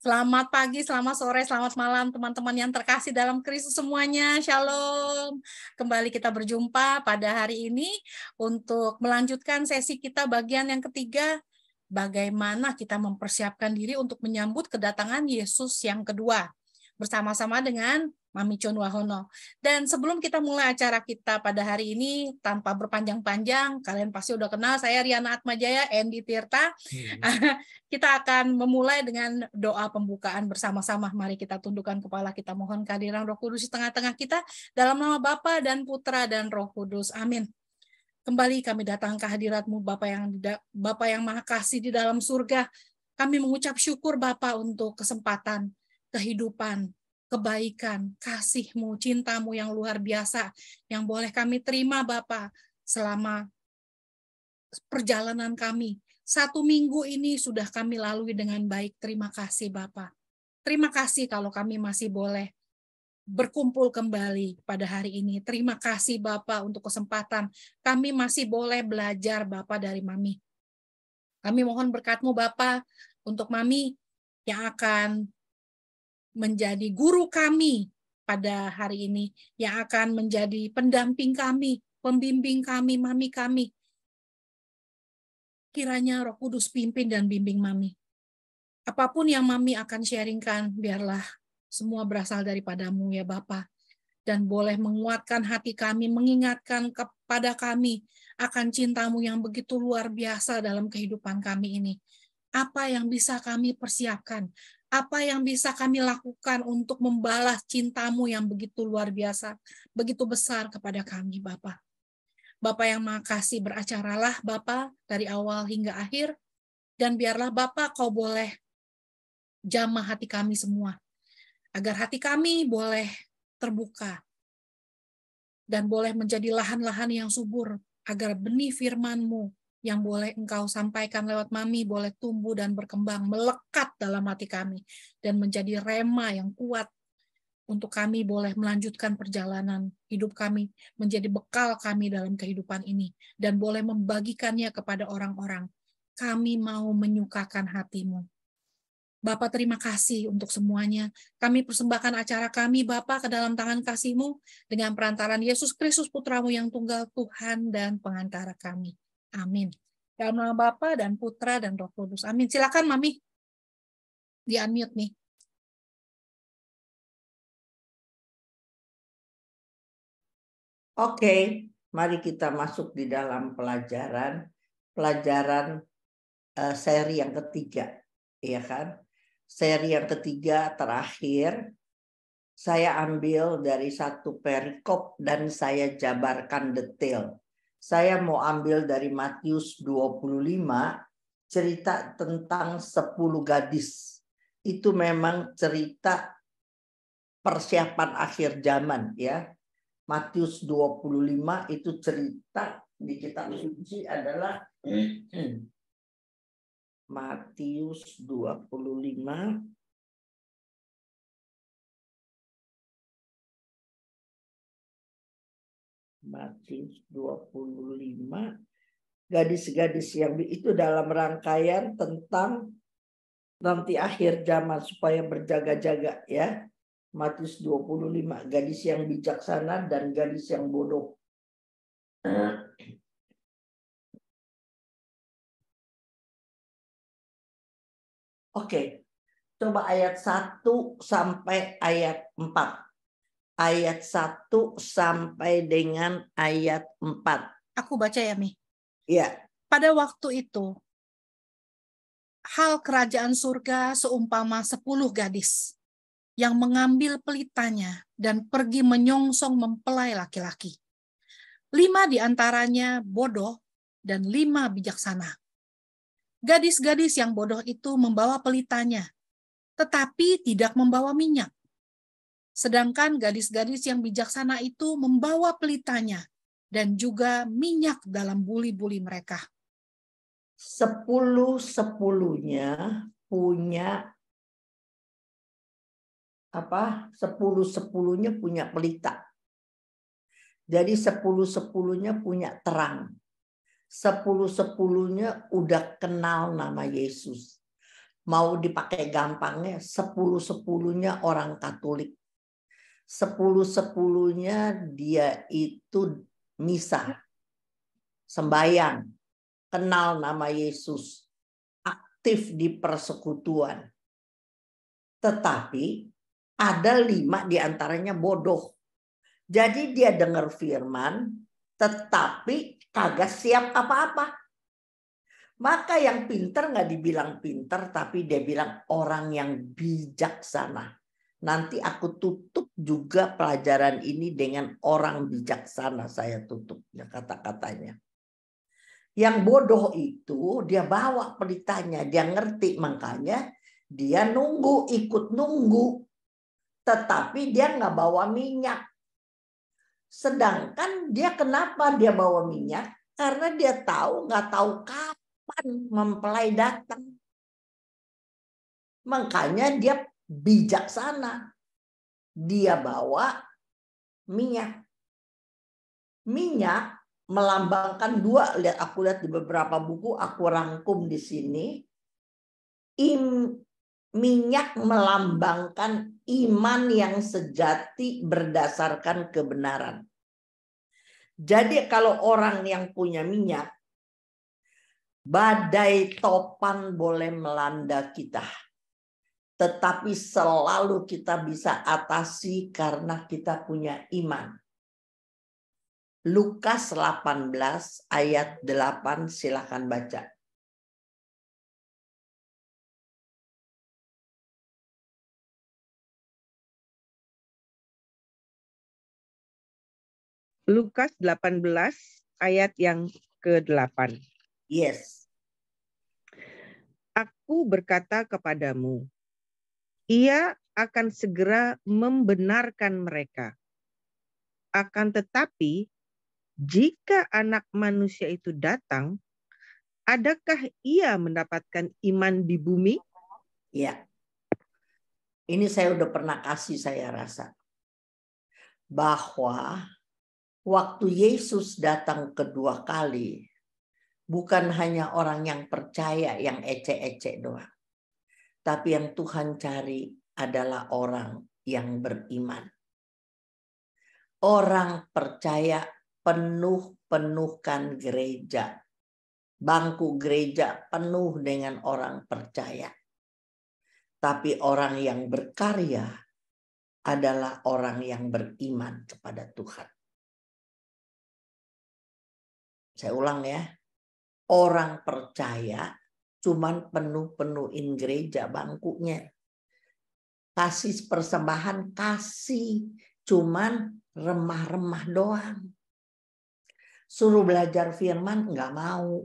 Selamat pagi, selamat sore, selamat malam teman-teman yang terkasih dalam Kristus semuanya. Shalom. Kembali kita berjumpa pada hari ini untuk melanjutkan sesi kita bagian yang ketiga bagaimana kita mempersiapkan diri untuk menyambut kedatangan Yesus yang kedua. Bersama-sama dengan Mami Chon Wahono. Dan sebelum kita mulai acara kita pada hari ini, tanpa berpanjang-panjang, kalian pasti udah kenal, saya Riana Atmajaya, Andy Tirta. Hmm. kita akan memulai dengan doa pembukaan bersama-sama. Mari kita tundukkan kepala kita, mohon kehadiran roh kudus di tengah-tengah kita, dalam nama Bapa dan Putra dan roh kudus. Amin. Kembali kami datang ke hadiratmu Bapa yang Bapa yang Maha Kasih di dalam surga. Kami mengucap syukur Bapa untuk kesempatan kehidupan, kebaikan, kasihmu, cintamu yang luar biasa, yang boleh kami terima Bapa selama perjalanan kami. Satu minggu ini sudah kami lalui dengan baik. Terima kasih Bapak. Terima kasih kalau kami masih boleh berkumpul kembali pada hari ini. Terima kasih Bapak untuk kesempatan. Kami masih boleh belajar Bapak dari Mami. Kami mohon berkatmu Bapak untuk Mami yang akan menjadi guru kami pada hari ini, yang akan menjadi pendamping kami, pembimbing kami, mami kami. Kiranya Roh Kudus pimpin dan bimbing mami. Apapun yang mami akan sharingkan, biarlah semua berasal daripadamu ya Bapa dan boleh menguatkan hati kami, mengingatkan kepada kami akan cintamu yang begitu luar biasa dalam kehidupan kami ini. Apa yang bisa kami persiapkan? apa yang bisa kami lakukan untuk membalas cintamu yang begitu luar biasa, begitu besar kepada kami Bapak. Bapak yang makasih beracaralah Bapak dari awal hingga akhir, dan biarlah Bapak kau boleh jamah hati kami semua, agar hati kami boleh terbuka, dan boleh menjadi lahan-lahan yang subur, agar benih Firmanmu yang boleh engkau sampaikan lewat mami boleh tumbuh dan berkembang, melekat dalam hati kami, dan menjadi rema yang kuat untuk kami boleh melanjutkan perjalanan hidup kami, menjadi bekal kami dalam kehidupan ini, dan boleh membagikannya kepada orang-orang. Kami mau menyukakan hatimu. Bapak terima kasih untuk semuanya. Kami persembahkan acara kami, Bapak, ke dalam tangan kasihmu dengan perantaran Yesus Kristus Putramu yang tunggal Tuhan dan pengantara kami. Amin. Dalam nama Bapa dan Putra dan Roh Kudus. Amin. Silakan Mami. Di unmute nih. Oke, mari kita masuk di dalam pelajaran pelajaran eh, seri yang ketiga, ya kan? Seri yang ketiga terakhir saya ambil dari satu perikop dan saya jabarkan detail saya mau ambil dari Matius 25 cerita tentang 10 gadis. Itu memang cerita persiapan akhir zaman ya. Matius 25 itu cerita di kitab suci adalah hmm. Matius 25 Matius 25 gadis-gadis yang itu dalam rangkaian tentang nanti akhir zaman supaya berjaga-jaga ya. Matius 25 gadis yang bijaksana dan gadis yang bodoh. Oke. Okay. Coba ayat 1 sampai ayat 4 ayat 1 sampai dengan ayat 4. Aku baca ya, Mi. Ya. Pada waktu itu, hal kerajaan surga seumpama sepuluh gadis yang mengambil pelitanya dan pergi menyongsong mempelai laki-laki. Lima di antaranya bodoh dan lima bijaksana. Gadis-gadis yang bodoh itu membawa pelitanya, tetapi tidak membawa minyak Sedangkan gadis-gadis yang bijaksana itu membawa pelitanya dan juga minyak dalam buli-buli mereka. Sepuluh-sepuluhnya punya apa sepuluh sepuluhnya punya pelita jadi sepuluh sepuluhnya punya terang sepuluh sepuluhnya udah kenal nama Yesus mau dipakai gampangnya sepuluh sepuluhnya orang Katolik sepuluh-sepuluhnya dia itu misa, sembayang, kenal nama Yesus, aktif di persekutuan. Tetapi ada lima diantaranya bodoh. Jadi dia dengar firman, tetapi kagak siap apa-apa. Maka yang pinter nggak dibilang pinter, tapi dia bilang orang yang bijaksana nanti aku tutup juga pelajaran ini dengan orang bijaksana saya tutupnya kata-katanya. Yang bodoh itu dia bawa pelitanya, dia ngerti makanya dia nunggu, ikut nunggu. Tetapi dia nggak bawa minyak. Sedangkan dia kenapa dia bawa minyak? Karena dia tahu nggak tahu kapan mempelai datang. Makanya dia bijaksana dia bawa minyak. Minyak melambangkan dua lihat aku lihat di beberapa buku aku rangkum di sini Im, minyak melambangkan iman yang sejati berdasarkan kebenaran. Jadi kalau orang yang punya minyak badai topan boleh melanda kita tetapi selalu kita bisa atasi karena kita punya iman. Lukas 18 ayat 8 silakan baca. Lukas 18 ayat yang ke-8. Yes. Aku berkata kepadamu, ia akan segera membenarkan mereka. Akan tetapi, jika anak manusia itu datang, adakah ia mendapatkan iman di bumi? Ya. Ini saya udah pernah kasih saya rasa. Bahwa waktu Yesus datang kedua kali, bukan hanya orang yang percaya yang ece-ece doang tapi yang Tuhan cari adalah orang yang beriman. Orang percaya penuh-penuhkan gereja. Bangku gereja penuh dengan orang percaya. Tapi orang yang berkarya adalah orang yang beriman kepada Tuhan. Saya ulang ya. Orang percaya cuman penuh-penuhin gereja bangkunya. Kasih persembahan kasih, cuman remah-remah doang. Suruh belajar firman nggak mau.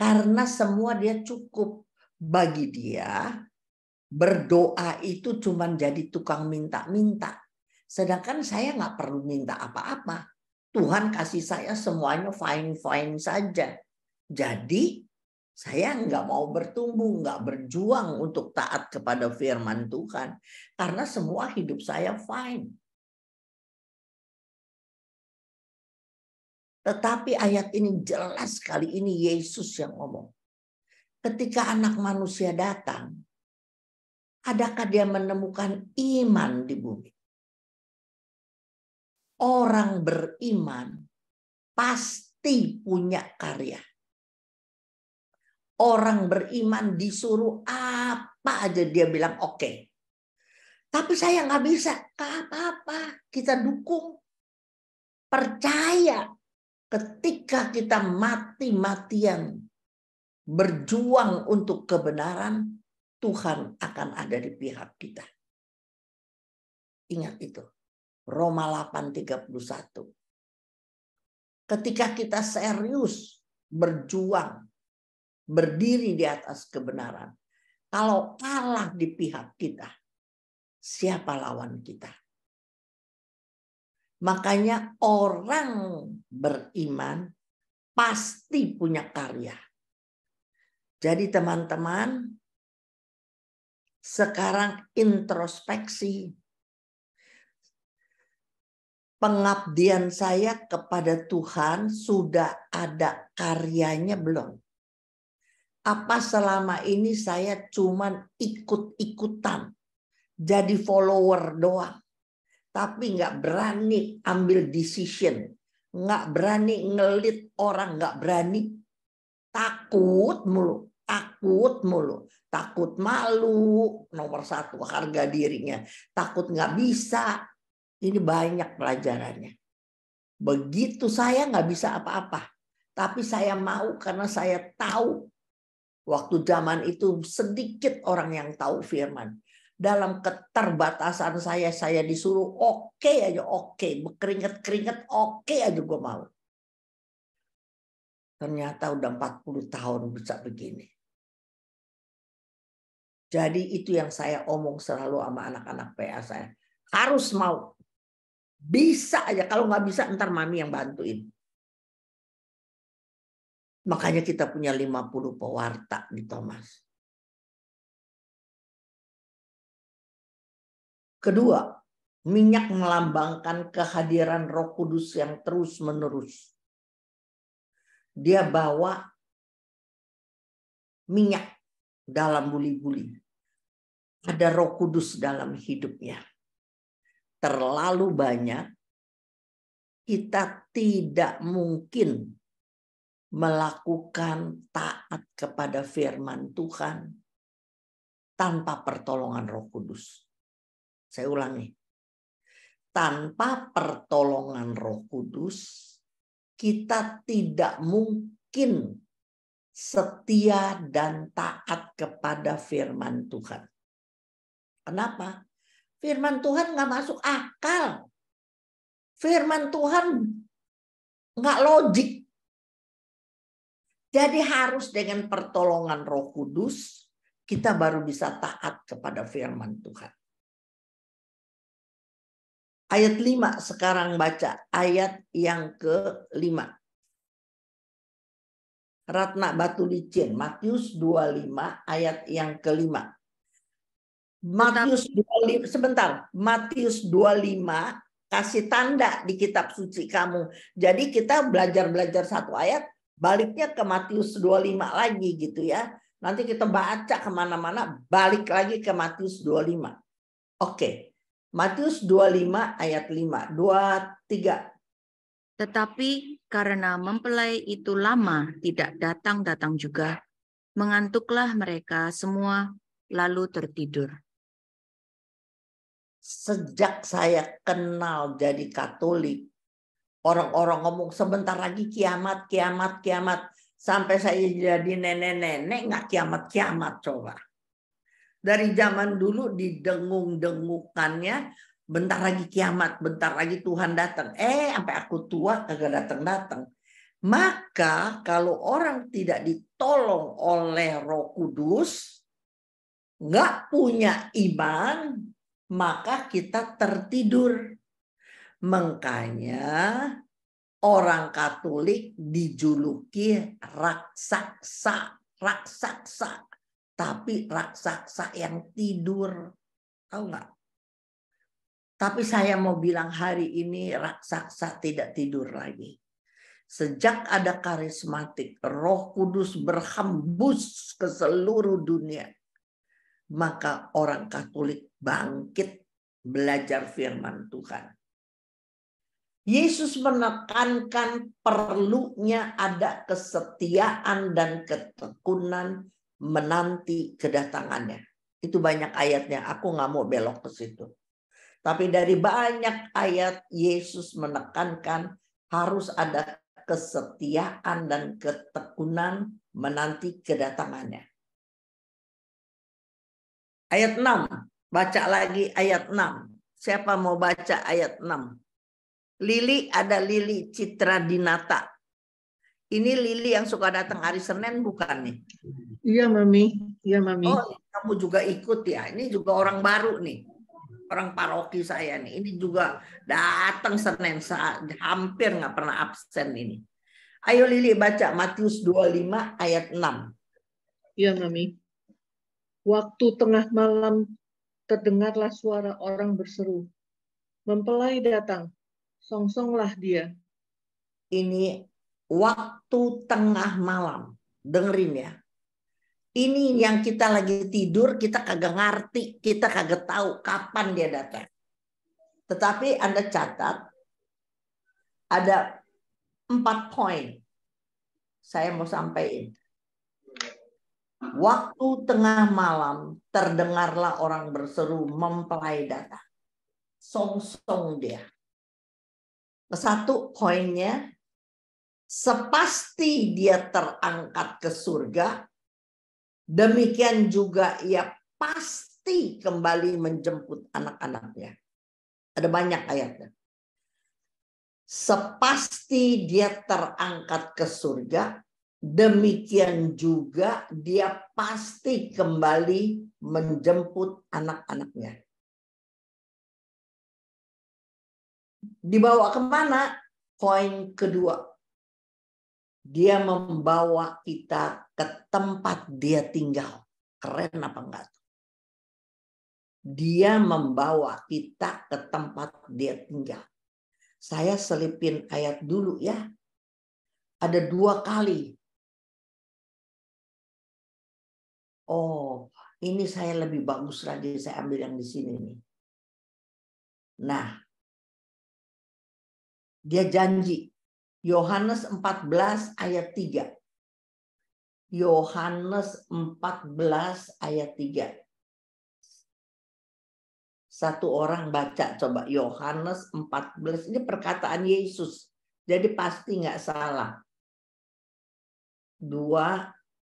Karena semua dia cukup. Bagi dia, berdoa itu cuman jadi tukang minta-minta. Sedangkan saya nggak perlu minta apa-apa. Tuhan kasih saya semuanya fine-fine saja. Jadi saya nggak mau bertumbuh, nggak berjuang untuk taat kepada firman Tuhan. Karena semua hidup saya fine. Tetapi ayat ini jelas sekali, ini Yesus yang ngomong. Ketika anak manusia datang, adakah dia menemukan iman di bumi? Orang beriman pasti punya karya. Orang beriman disuruh apa aja dia bilang oke. Okay. Tapi saya nggak bisa apa-apa. Kita dukung. Percaya ketika kita mati-matian berjuang untuk kebenaran, Tuhan akan ada di pihak kita. Ingat itu. Roma 8:31. Ketika kita serius berjuang berdiri di atas kebenaran. Kalau kalah di pihak kita, siapa lawan kita? Makanya orang beriman pasti punya karya. Jadi teman-teman, sekarang introspeksi pengabdian saya kepada Tuhan sudah ada karyanya belum? Apa selama ini saya cuma ikut-ikutan jadi follower doang. Tapi nggak berani ambil decision. Nggak berani ngelit orang, nggak berani. Takut mulu takut mulu, takut malu nomor satu harga dirinya, takut nggak bisa. Ini banyak pelajarannya. Begitu saya nggak bisa apa-apa, tapi saya mau karena saya tahu Waktu zaman itu sedikit orang yang tahu firman. Dalam keterbatasan saya, saya disuruh oke okay aja, oke. Okay. keringet keringat oke okay aja gue mau. Ternyata udah 40 tahun bisa begini. Jadi itu yang saya omong selalu sama anak-anak PA saya. Harus mau. Bisa aja. Kalau nggak bisa, ntar mami yang bantuin. Makanya kita punya 50 pewarta di Thomas. Kedua, minyak melambangkan kehadiran roh kudus yang terus menerus. Dia bawa minyak dalam buli-buli. Ada roh kudus dalam hidupnya. Terlalu banyak, kita tidak mungkin melakukan taat kepada firman Tuhan tanpa pertolongan Roh Kudus. Saya ulangi. Tanpa pertolongan Roh Kudus, kita tidak mungkin setia dan taat kepada firman Tuhan. Kenapa? Firman Tuhan nggak masuk akal. Firman Tuhan nggak logik jadi harus dengan pertolongan Roh Kudus kita baru bisa taat kepada firman Tuhan. Ayat 5 sekarang baca ayat yang ke-5. Ratna Batu Licin, Matius 25 ayat yang ke-5. Matius 25 sebentar, Matius 25 kasih tanda di kitab suci kamu. Jadi kita belajar-belajar satu ayat, baliknya ke Matius 25 lagi gitu ya. Nanti kita baca kemana-mana, balik lagi ke Matius 25. Oke, Matius 25 ayat 5, 2, 3. Tetapi karena mempelai itu lama tidak datang-datang juga, mengantuklah mereka semua lalu tertidur. Sejak saya kenal jadi Katolik, Orang-orang ngomong sebentar lagi kiamat, kiamat, kiamat. Sampai saya jadi nenek-nenek nggak kiamat-kiamat coba. Dari zaman dulu didengung-dengukannya bentar lagi kiamat, bentar lagi Tuhan datang. Eh, sampai aku tua kagak datang-datang. Maka kalau orang tidak ditolong oleh Roh Kudus, nggak punya iman, maka kita tertidur. Mengkanya orang Katolik dijuluki raksasa, raksasa, tapi raksasa yang tidur. Tahu nggak? Tapi saya mau bilang hari ini raksasa tidak tidur lagi. Sejak ada karismatik, roh kudus berhembus ke seluruh dunia. Maka orang Katolik bangkit belajar firman Tuhan Yesus menekankan perlunya ada kesetiaan dan ketekunan menanti kedatangannya. Itu banyak ayatnya. Aku nggak mau belok ke situ. Tapi dari banyak ayat Yesus menekankan harus ada kesetiaan dan ketekunan menanti kedatangannya. Ayat 6. Baca lagi ayat 6. Siapa mau baca ayat 6? Lili ada Lili Citra Dinata. Ini Lili yang suka datang hari Senin bukan nih? Iya mami, iya mami. Oh kamu juga ikut ya? Ini juga orang baru nih, orang paroki saya nih. Ini juga datang Senin saat hampir nggak pernah absen ini. Ayo Lili baca Matius 25 ayat 6. Iya mami. Waktu tengah malam terdengarlah suara orang berseru, mempelai datang, songsonglah dia. Ini waktu tengah malam. Dengerin ya. Ini yang kita lagi tidur, kita kagak ngerti, kita kagak tahu kapan dia datang. Tetapi Anda catat, ada empat poin saya mau sampaikan. Waktu tengah malam terdengarlah orang berseru mempelai datang. Song-song dia satu poinnya sepasti dia terangkat ke surga demikian juga ia pasti kembali menjemput anak-anaknya ada banyak ayatnya sepasti dia terangkat ke surga demikian juga dia pasti kembali menjemput anak-anaknya dibawa kemana? Poin kedua. Dia membawa kita ke tempat dia tinggal. Keren apa enggak? Dia membawa kita ke tempat dia tinggal. Saya selipin ayat dulu ya. Ada dua kali. Oh, ini saya lebih bagus lagi saya ambil yang di sini nih. Nah, dia janji. Yohanes 14 ayat 3. Yohanes 14 ayat 3. Satu orang baca coba Yohanes 14. Ini perkataan Yesus. Jadi pasti nggak salah. Dua,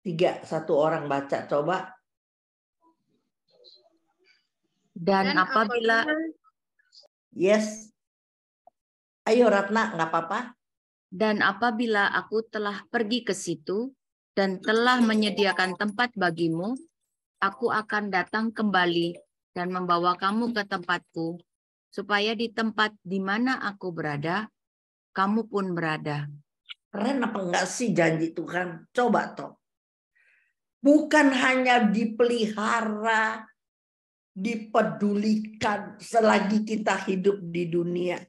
tiga, satu orang baca coba. Dan, Dan apabila, apabila Yes. Ayo Ratna, nggak apa-apa. Dan apabila aku telah pergi ke situ dan telah menyediakan tempat bagimu, aku akan datang kembali dan membawa kamu ke tempatku, supaya di tempat di mana aku berada, kamu pun berada. Keren apa enggak sih janji Tuhan? Coba toh. Bukan hanya dipelihara, dipedulikan selagi kita hidup di dunia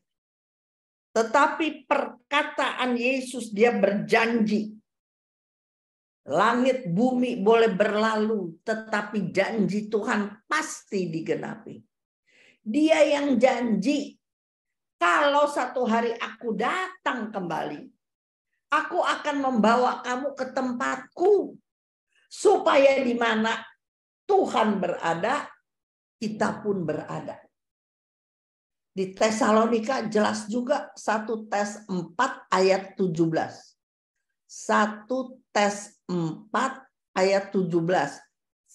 tetapi perkataan Yesus dia berjanji. Langit bumi boleh berlalu, tetapi janji Tuhan pasti digenapi. Dia yang janji, kalau satu hari aku datang kembali, aku akan membawa kamu ke tempatku. Supaya di mana Tuhan berada, kita pun berada. Di Tesalonika jelas juga satu tes 4 ayat 17. Satu tes 4 ayat 17.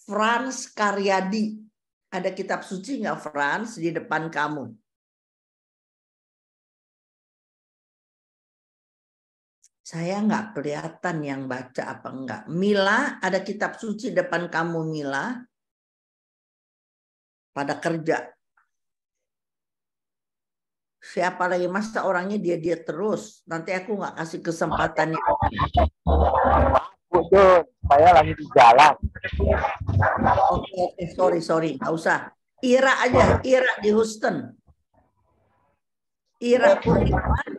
Frans Karyadi. Ada kitab suci nggak Frans di depan kamu? Saya nggak kelihatan yang baca apa enggak. Mila, ada kitab suci depan kamu Mila. Pada kerja, siapa lagi masa orangnya dia dia terus nanti aku nggak kasih kesempatan Betul, saya lagi di jalan. Oke, okay, okay, sorry, sorry, nggak usah. Ira aja, Ira di Houston. Ira Kurniawan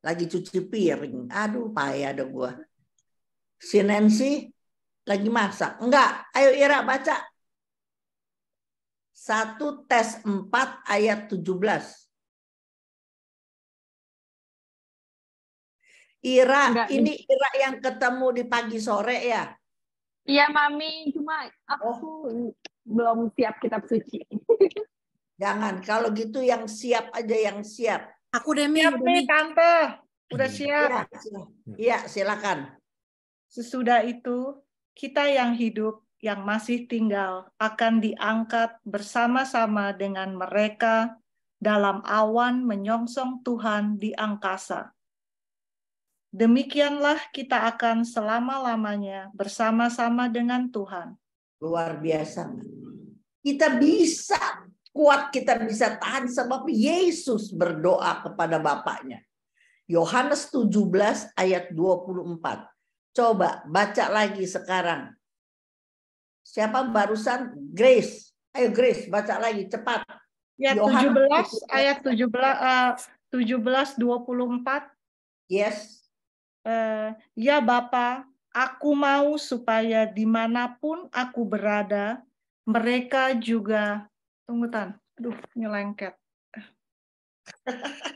lagi cuci piring. Aduh, payah dong gua. Si Nancy lagi masak. Enggak, ayo Ira baca. Satu tes empat ayat tujuh belas. Ira, Enggak, ini Ira yang ketemu di pagi sore ya? Iya, Mami. Cuma aku oh. belum siap kitab suci. Jangan. Kalau gitu yang siap aja yang siap. Aku udah Siap nih, Tante. Udah hmm. siap. Iya, ya, silakan. Sesudah itu, kita yang hidup, yang masih tinggal, akan diangkat bersama-sama dengan mereka dalam awan menyongsong Tuhan di angkasa Demikianlah kita akan selama-lamanya bersama-sama dengan Tuhan. Luar biasa. Kita bisa kuat, kita bisa tahan sebab Yesus berdoa kepada Bapaknya. Yohanes 17 ayat 24. Coba baca lagi sekarang. Siapa barusan? Grace. Ayo Grace, baca lagi cepat. Ya, Yohanes 17 ayat 17 uh, 17 24. Yes. Eh, ya Bapa, aku mau supaya dimanapun aku berada, mereka juga tunggu tan, aduh nyelengket.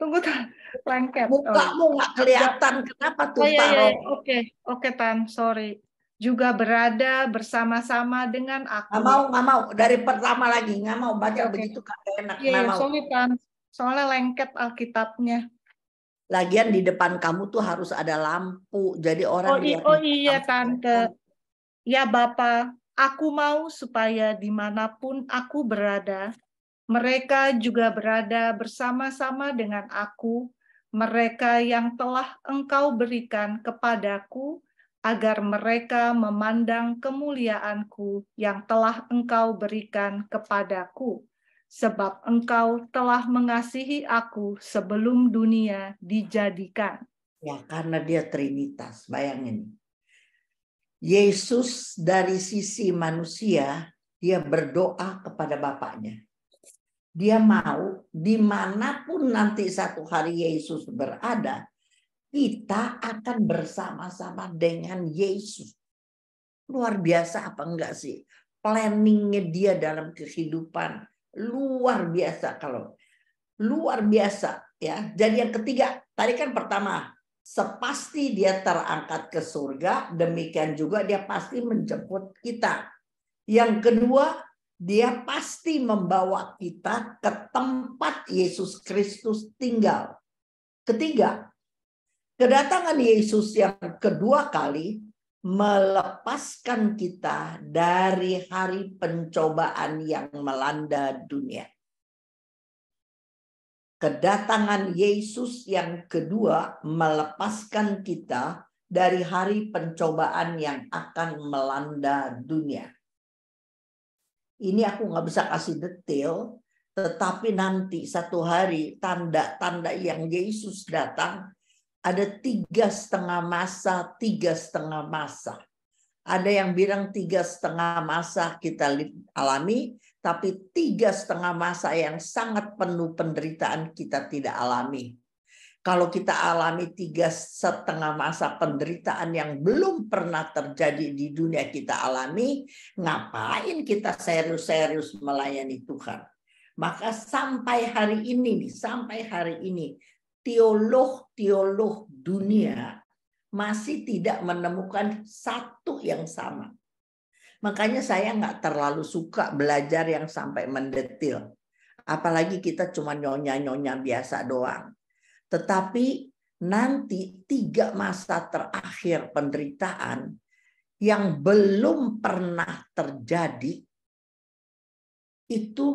Tunggu Tan, lengket. Mukamu oh. nggak oh. kelihatan, kenapa tuh oh, iya, iya. iya. Oke, okay. oke okay, Tan, sorry. Juga berada bersama-sama dengan aku. Nggak mau, nggak mau. Dari pertama lagi, nggak mau baca okay. begitu kagak enak. Iya, yeah, sorry Tan, soalnya lengket Alkitabnya. Lagian di depan kamu tuh harus ada lampu. Jadi orang Oh, lihat oh iya lampu. tante. Ya Bapak, aku mau supaya dimanapun aku berada, mereka juga berada bersama-sama dengan aku, mereka yang telah engkau berikan kepadaku, agar mereka memandang kemuliaanku yang telah engkau berikan kepadaku sebab engkau telah mengasihi aku sebelum dunia dijadikan. Ya, karena dia Trinitas, bayangin. Yesus dari sisi manusia, dia berdoa kepada Bapaknya. Dia mau dimanapun nanti satu hari Yesus berada, kita akan bersama-sama dengan Yesus. Luar biasa apa enggak sih? Planningnya dia dalam kehidupan luar biasa kalau luar biasa ya. Jadi yang ketiga, tadi kan pertama, sepasti dia terangkat ke surga, demikian juga dia pasti menjemput kita. Yang kedua, dia pasti membawa kita ke tempat Yesus Kristus tinggal. Ketiga, kedatangan Yesus yang kedua kali melepaskan kita dari hari pencobaan yang melanda dunia. Kedatangan Yesus yang kedua melepaskan kita dari hari pencobaan yang akan melanda dunia. Ini aku nggak bisa kasih detail, tetapi nanti satu hari tanda-tanda yang Yesus datang ada tiga setengah masa, tiga setengah masa. Ada yang bilang tiga setengah masa kita alami, tapi tiga setengah masa yang sangat penuh penderitaan kita tidak alami. Kalau kita alami tiga setengah masa penderitaan yang belum pernah terjadi di dunia kita alami, ngapain kita serius-serius melayani Tuhan? Maka sampai hari ini sampai hari ini teolog-teolog dunia masih tidak menemukan satu yang sama. Makanya saya nggak terlalu suka belajar yang sampai mendetil. Apalagi kita cuma nyonya-nyonya biasa doang. Tetapi nanti tiga masa terakhir penderitaan yang belum pernah terjadi itu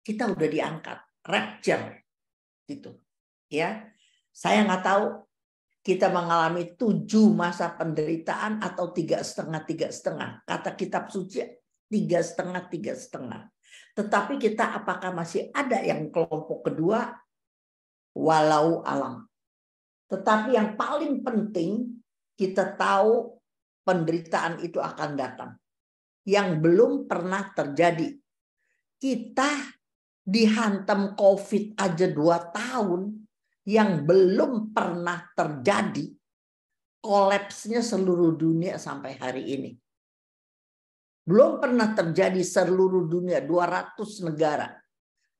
kita udah diangkat rapture gitu ya saya nggak tahu kita mengalami tujuh masa penderitaan atau tiga setengah tiga setengah kata kitab suci tiga setengah tiga setengah tetapi kita apakah masih ada yang kelompok kedua walau alam tetapi yang paling penting kita tahu penderitaan itu akan datang yang belum pernah terjadi kita dihantam COVID aja dua tahun yang belum pernah terjadi kolapsnya seluruh dunia sampai hari ini. Belum pernah terjadi seluruh dunia 200 negara.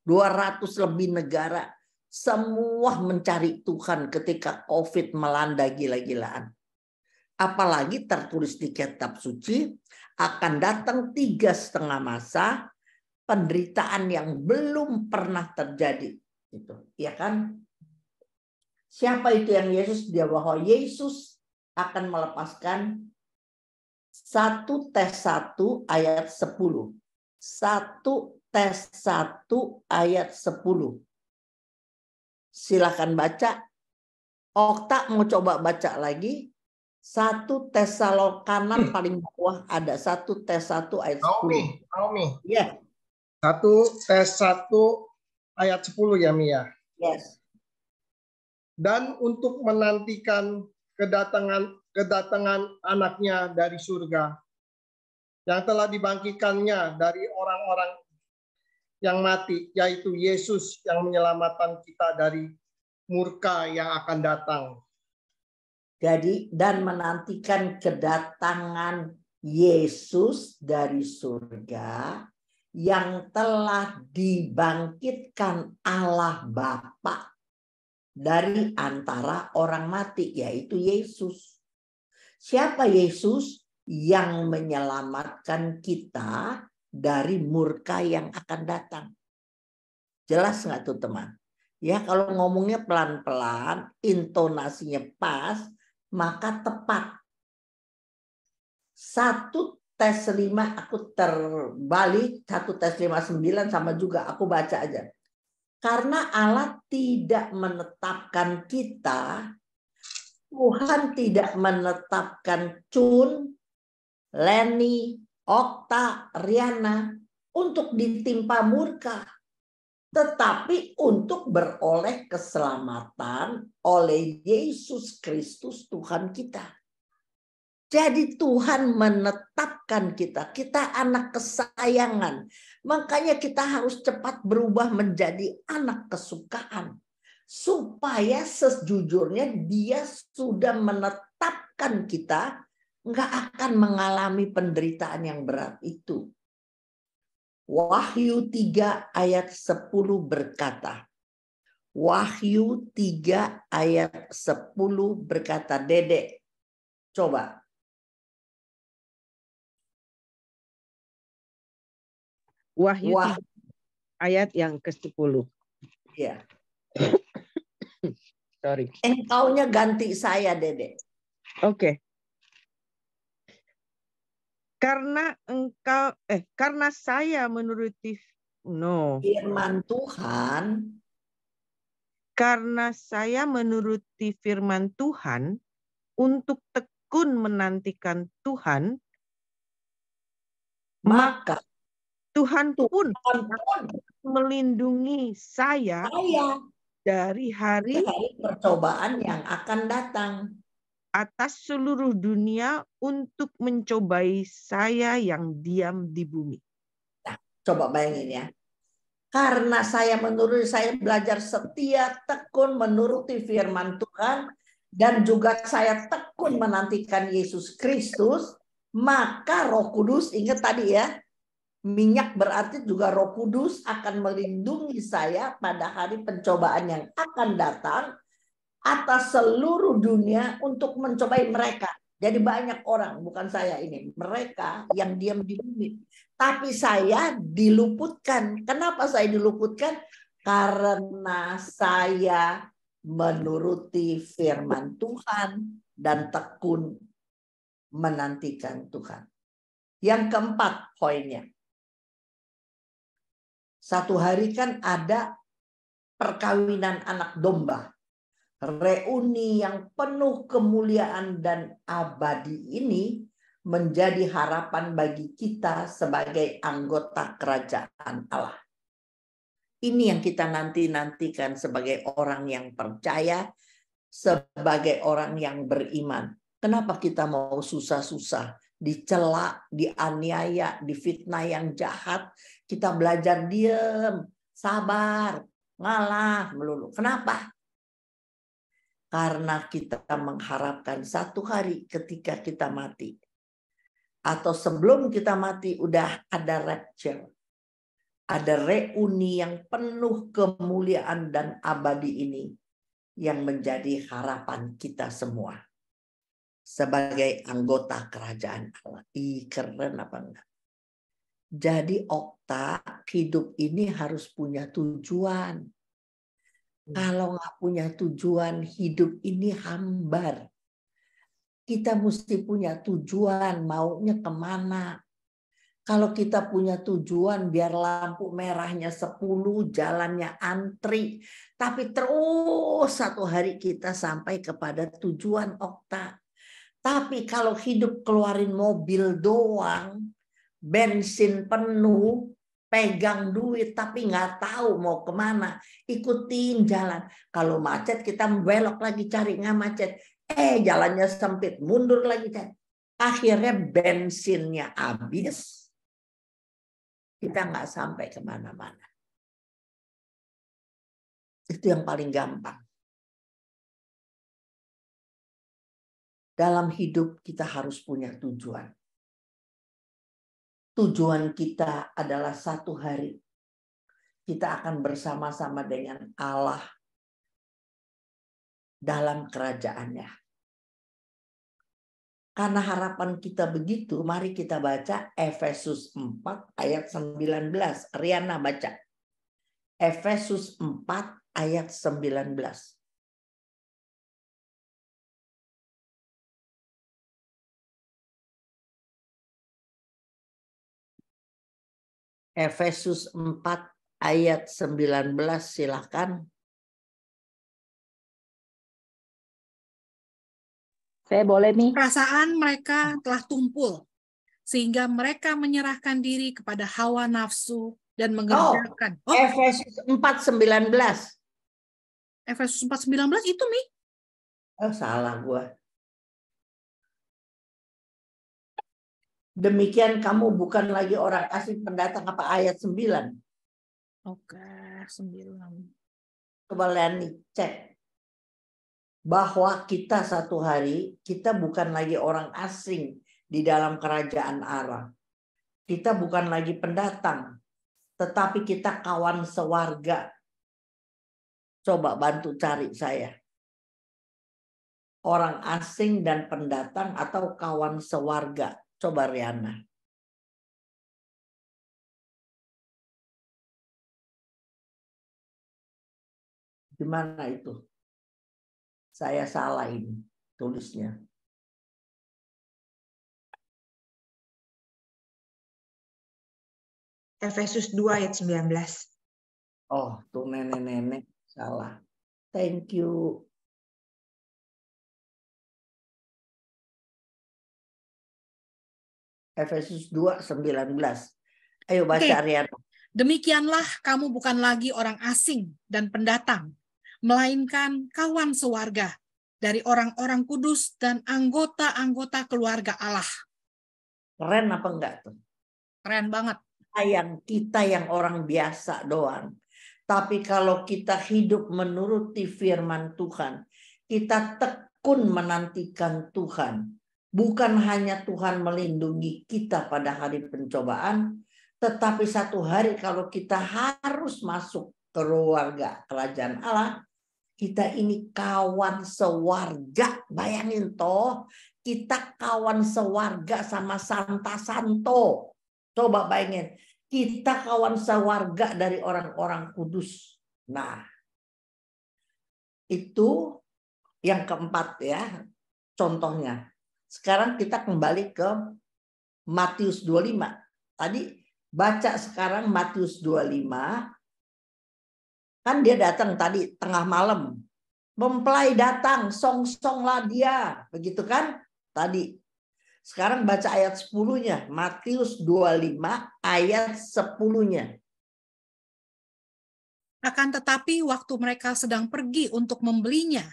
200 lebih negara semua mencari Tuhan ketika Covid melanda gila-gilaan. Apalagi tertulis di kitab suci akan datang tiga setengah masa penderitaan yang belum pernah terjadi. Itu, ya kan? Siapa itu yang Yesus? Dia bahwa Yesus akan melepaskan satu tes satu ayat sepuluh Satu tes satu ayat sepuluh Silahkan baca. Okta mau coba baca lagi. Satu tes salok kanan hmm. paling bawah ada satu tes satu ayat sepuluh Naomi, Naomi. ya Satu tes satu ayat sepuluh ya Mia. Yes dan untuk menantikan kedatangan kedatangan anaknya dari surga yang telah dibangkitkannya dari orang-orang yang mati yaitu Yesus yang menyelamatkan kita dari murka yang akan datang. Jadi dan menantikan kedatangan Yesus dari surga yang telah dibangkitkan Allah Bapa dari antara orang mati, yaitu Yesus. Siapa Yesus yang menyelamatkan kita dari murka yang akan datang? Jelas nggak tuh teman? Ya kalau ngomongnya pelan-pelan, intonasinya pas, maka tepat. Satu tes lima aku terbalik, satu tes lima sembilan sama juga, aku baca aja. Karena Allah tidak menetapkan kita, Tuhan tidak menetapkan Chun, Leni, Okta, Riana untuk ditimpa murka, tetapi untuk beroleh keselamatan oleh Yesus Kristus Tuhan kita. Jadi Tuhan menetapkan kita, kita anak kesayangan, Makanya kita harus cepat berubah menjadi anak kesukaan. Supaya sejujurnya dia sudah menetapkan kita nggak akan mengalami penderitaan yang berat itu. Wahyu 3 ayat 10 berkata, Wahyu 3 ayat 10 berkata, Dedek, coba Wahyu Wah. ayat yang ke-10. Iya. Sorry. Engkaunya eh, ganti saya, Dede. Oke. Okay. Karena engkau eh karena saya menuruti no firman Tuhan karena saya menuruti firman Tuhan untuk tekun menantikan Tuhan maka Tuhan pun, Tuhan melindungi saya, dari hari, hari percobaan yang akan datang atas seluruh dunia untuk mencobai saya yang diam di bumi. Nah, coba bayangin ya. Karena saya menurut saya belajar setia, tekun menuruti firman Tuhan, dan juga saya tekun menantikan Yesus Kristus, maka Roh Kudus ingat tadi ya, Minyak berarti juga Roh Kudus akan melindungi saya pada hari pencobaan yang akan datang atas seluruh dunia untuk mencobai mereka. Jadi banyak orang, bukan saya ini, mereka yang diam di bumi. Tapi saya diluputkan. Kenapa saya diluputkan? Karena saya menuruti firman Tuhan dan tekun menantikan Tuhan. Yang keempat poinnya, satu hari kan ada perkawinan anak domba. Reuni yang penuh kemuliaan dan abadi ini menjadi harapan bagi kita sebagai anggota kerajaan Allah. Ini yang kita nanti-nantikan sebagai orang yang percaya, sebagai orang yang beriman. Kenapa kita mau susah-susah, dicela, dianiaya, difitnah yang jahat, kita belajar diam sabar, ngalah melulu. Kenapa? Karena kita mengharapkan satu hari ketika kita mati atau sebelum kita mati udah ada rapture. Ada reuni yang penuh kemuliaan dan abadi ini yang menjadi harapan kita semua sebagai anggota kerajaan Allah. Ih, keren apa enggak? Jadi okta hidup ini harus punya tujuan. Hmm. Kalau nggak punya tujuan, hidup ini hambar. Kita mesti punya tujuan, maunya kemana. Kalau kita punya tujuan, biar lampu merahnya 10, jalannya antri. Tapi terus satu hari kita sampai kepada tujuan okta. Tapi kalau hidup keluarin mobil doang, bensin penuh, pegang duit tapi nggak tahu mau kemana, ikutin jalan. Kalau macet kita belok lagi cari nggak macet, eh jalannya sempit, mundur lagi cari. Akhirnya bensinnya habis, kita nggak sampai kemana-mana. Itu yang paling gampang. Dalam hidup kita harus punya tujuan tujuan kita adalah satu hari kita akan bersama-sama dengan Allah dalam kerajaannya. Karena harapan kita begitu, mari kita baca Efesus 4 ayat 19. Riana baca. Efesus 4 ayat 19. Efesus 4 ayat 19 silakan. Saya boleh nih. Perasaan mereka telah tumpul sehingga mereka menyerahkan diri kepada hawa nafsu dan mengerjakan. Oh, oh. Efesus 4 19. Efesus 4 19 itu nih. Oh, salah gua. Demikian kamu bukan lagi orang asing pendatang apa ayat 9? Oke, sembilan 9. Coba Lani cek. Bahwa kita satu hari, kita bukan lagi orang asing di dalam kerajaan Allah. Kita bukan lagi pendatang, tetapi kita kawan sewarga. Coba bantu cari saya orang asing dan pendatang atau kawan sewarga. Coba Riana. Gimana itu? Saya salah ini tulisnya. Efesus 2 ayat 19. Oh, tuh nenek-nenek salah. Thank you. Efesus 19. Ayo baca okay. Ariana. Demikianlah kamu bukan lagi orang asing dan pendatang, melainkan kawan sewarga dari orang-orang kudus dan anggota-anggota keluarga Allah. Keren apa enggak tuh? Keren banget. Sayang kita yang orang biasa doang. Tapi kalau kita hidup menuruti firman Tuhan, kita tekun menantikan Tuhan. Bukan hanya Tuhan melindungi kita pada hari pencobaan, tetapi satu hari kalau kita harus masuk ke keluarga kerajaan Allah, kita ini kawan sewarga. Bayangin toh, kita kawan sewarga sama Santa Santo. Coba bayangin, kita kawan sewarga dari orang-orang kudus. Nah, itu yang keempat ya contohnya sekarang kita kembali ke Matius 25. Tadi baca sekarang Matius 25. Kan dia datang tadi tengah malam. Mempelai datang, song-songlah dia. Begitu kan? Tadi. Sekarang baca ayat 10-nya. Matius 25 ayat 10-nya. Akan tetapi waktu mereka sedang pergi untuk membelinya,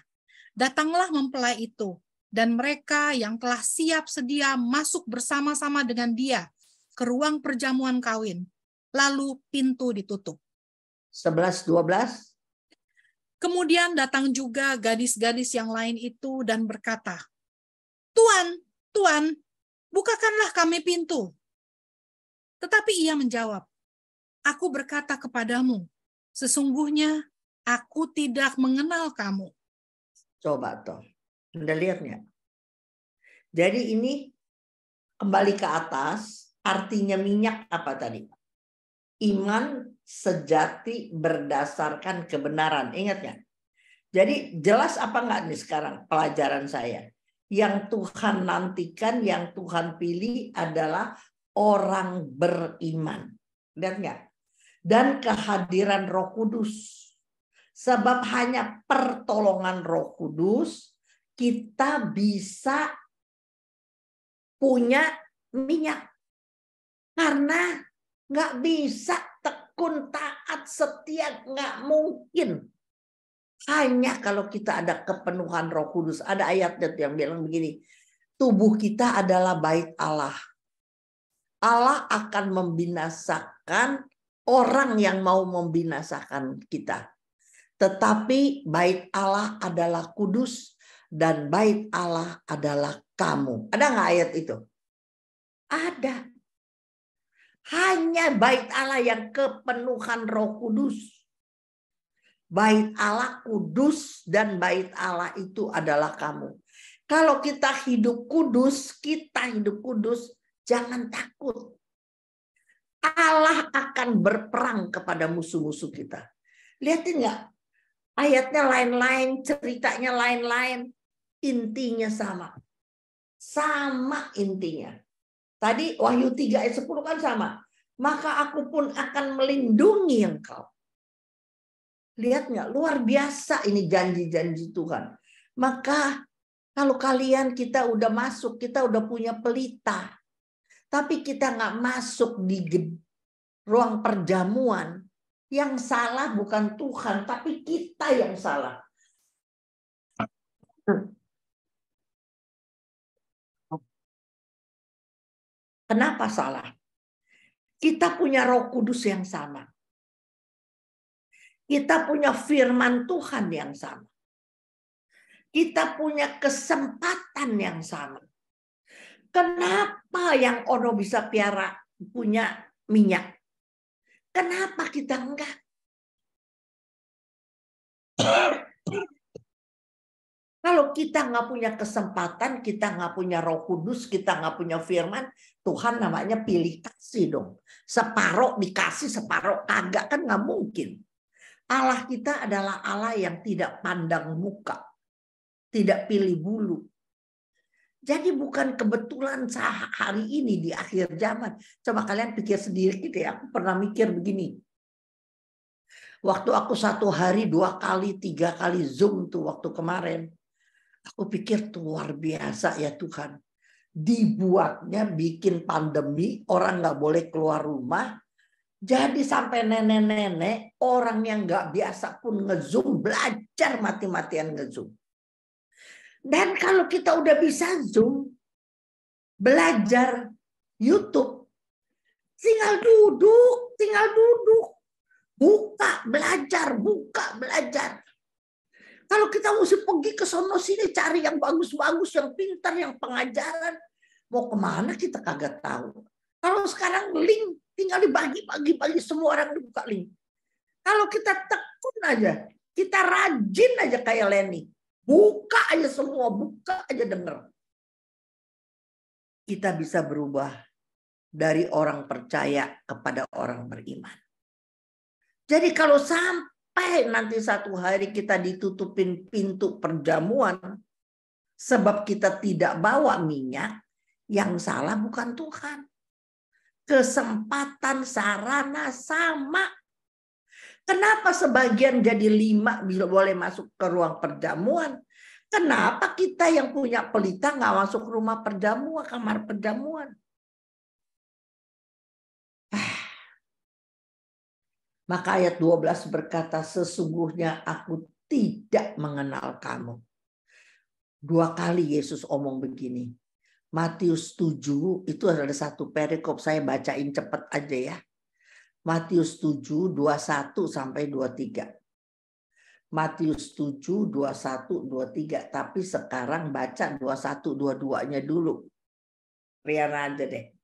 datanglah mempelai itu dan mereka yang telah siap sedia masuk bersama-sama dengan dia ke ruang perjamuan kawin. Lalu pintu ditutup. 11 12 Kemudian datang juga gadis-gadis yang lain itu dan berkata, "Tuan, tuan, bukakanlah kami pintu." Tetapi ia menjawab, "Aku berkata kepadamu, sesungguhnya aku tidak mengenal kamu." Coba toh, anda lihat nggak? Jadi ini kembali ke atas, artinya minyak apa tadi? Iman sejati berdasarkan kebenaran. Ingat nggak? Jadi jelas apa nggak nih sekarang pelajaran saya? Yang Tuhan nantikan, yang Tuhan pilih adalah orang beriman. Lihat nggak? Dan kehadiran roh kudus. Sebab hanya pertolongan roh kudus kita bisa punya minyak. Karena nggak bisa tekun taat setia nggak mungkin. Hanya kalau kita ada kepenuhan Roh Kudus. Ada ayat yang bilang begini, tubuh kita adalah bait Allah. Allah akan membinasakan orang yang mau membinasakan kita. Tetapi bait Allah adalah kudus dan bait Allah adalah kamu. Ada nggak ayat itu? Ada. Hanya bait Allah yang kepenuhan Roh Kudus. Bait Allah kudus dan bait Allah itu adalah kamu. Kalau kita hidup kudus, kita hidup kudus, jangan takut. Allah akan berperang kepada musuh-musuh kita. Lihatin nggak? Ayatnya lain-lain, ceritanya lain-lain intinya sama. Sama intinya. Tadi Wahyu 3 ayat 10 kan sama. Maka aku pun akan melindungi engkau. Lihat nggak? Luar biasa ini janji-janji Tuhan. Maka kalau kalian kita udah masuk, kita udah punya pelita. Tapi kita nggak masuk di ruang perjamuan. Yang salah bukan Tuhan, tapi kita yang salah. Kenapa salah? Kita punya roh kudus yang sama. Kita punya firman Tuhan yang sama. Kita punya kesempatan yang sama. Kenapa yang ono bisa piara punya minyak? Kenapa kita enggak? Kalau kita nggak punya kesempatan, kita nggak punya roh kudus, kita nggak punya firman, Tuhan namanya pilih kasih dong. Separoh dikasih, separoh kagak. Kan nggak mungkin. Allah kita adalah Allah yang tidak pandang muka. Tidak pilih bulu. Jadi bukan kebetulan hari ini di akhir zaman. Coba kalian pikir sendiri gitu ya. Aku pernah mikir begini. Waktu aku satu hari dua kali, tiga kali Zoom tuh waktu kemarin Aku pikir luar biasa ya Tuhan. Dibuatnya bikin pandemi, orang nggak boleh keluar rumah. Jadi sampai nenek-nenek, orang yang nggak biasa pun ngezoom belajar mati-matian ngezoom. Dan kalau kita udah bisa zoom, belajar YouTube, tinggal duduk, tinggal duduk, buka belajar, buka belajar kalau kita mesti pergi ke sono sini cari yang bagus-bagus, yang pintar, yang pengajaran, mau kemana kita kagak tahu. Kalau sekarang link tinggal dibagi-bagi-bagi semua orang dibuka link. Kalau kita tekun aja, kita rajin aja kayak Leni, buka aja semua, buka aja denger. Kita bisa berubah dari orang percaya kepada orang beriman. Jadi kalau sampai sampai eh, nanti satu hari kita ditutupin pintu perjamuan sebab kita tidak bawa minyak, yang salah bukan Tuhan. Kesempatan sarana sama. Kenapa sebagian jadi lima bila boleh masuk ke ruang perjamuan? Kenapa kita yang punya pelita nggak masuk rumah perjamuan, kamar perjamuan? Maka ayat 12 berkata, sesungguhnya aku tidak mengenal kamu. Dua kali Yesus omong begini. Matius 7 itu ada satu perikop, saya bacain cepat aja ya. Matius 7, 21 sampai 23. Matius 7, 21, 23. Tapi sekarang baca 21, 22-nya dulu. Riana aja deh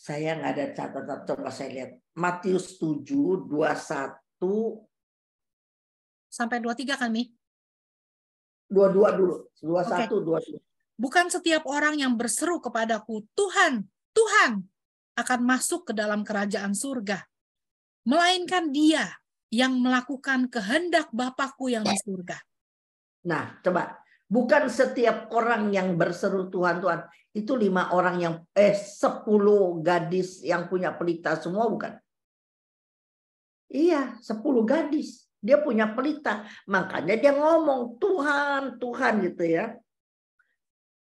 saya nggak ada catatan coba saya lihat Matius 7 21 sampai 23 kan Mi? 22 dulu, 21 okay. 22. Bukan setiap orang yang berseru kepadaku, Tuhan, Tuhan akan masuk ke dalam kerajaan surga, melainkan dia yang melakukan kehendak Bapakku yang di surga. Nah, coba Bukan setiap orang yang berseru Tuhan Tuhan itu lima orang yang eh sepuluh gadis yang punya pelita semua bukan? Iya sepuluh gadis dia punya pelita makanya dia ngomong Tuhan Tuhan gitu ya.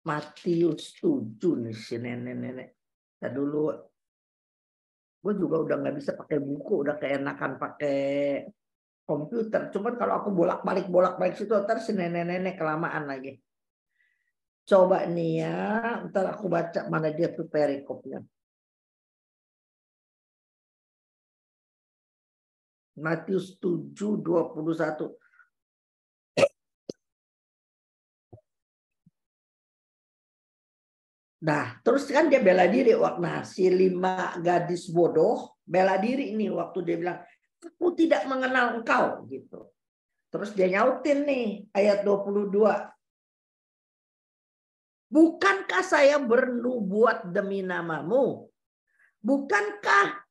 Matius tujuh, nih si nenek-nenek. Kita dulu gue juga udah nggak bisa pakai buku udah keenakan pakai komputer. Cuman kalau aku bolak-balik bolak-balik situ ntar si nenek-nenek kelamaan lagi. Coba nih ya, ntar aku baca mana dia tuh perikopnya. Matius 7, 21. Nah, terus kan dia bela diri. Nah, si lima gadis bodoh bela diri ini waktu dia bilang, Aku tidak mengenal engkau gitu. Terus dia nyautin nih ayat 22. Bukankah saya bernubuat demi namamu? Bukankah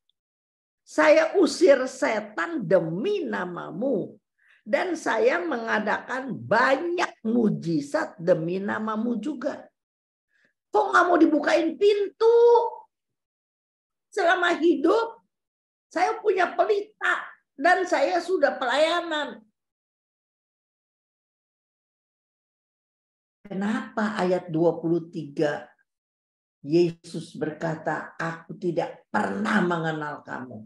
saya usir setan demi namamu? Dan saya mengadakan banyak mujizat demi namamu juga. Kok nggak mau dibukain pintu? Selama hidup saya punya pelita dan saya sudah pelayanan. Kenapa ayat 23 Yesus berkata, aku tidak pernah mengenal kamu.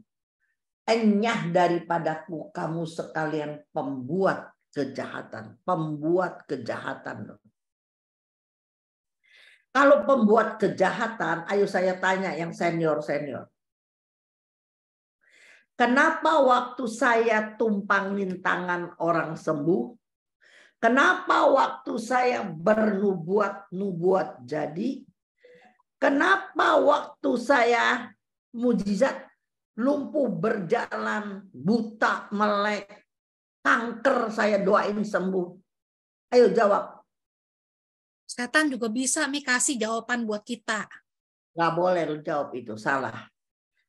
Enyah daripadaku kamu sekalian pembuat kejahatan. Pembuat kejahatan. Kalau pembuat kejahatan, ayo saya tanya yang senior-senior. Kenapa waktu saya tumpangin tangan orang sembuh? Kenapa waktu saya bernubuat-nubuat jadi? Kenapa waktu saya mujizat lumpuh berjalan, buta melek, kanker saya doain sembuh? Ayo jawab. Setan juga bisa Mi kasih jawaban buat kita. Gak boleh lu jawab itu salah.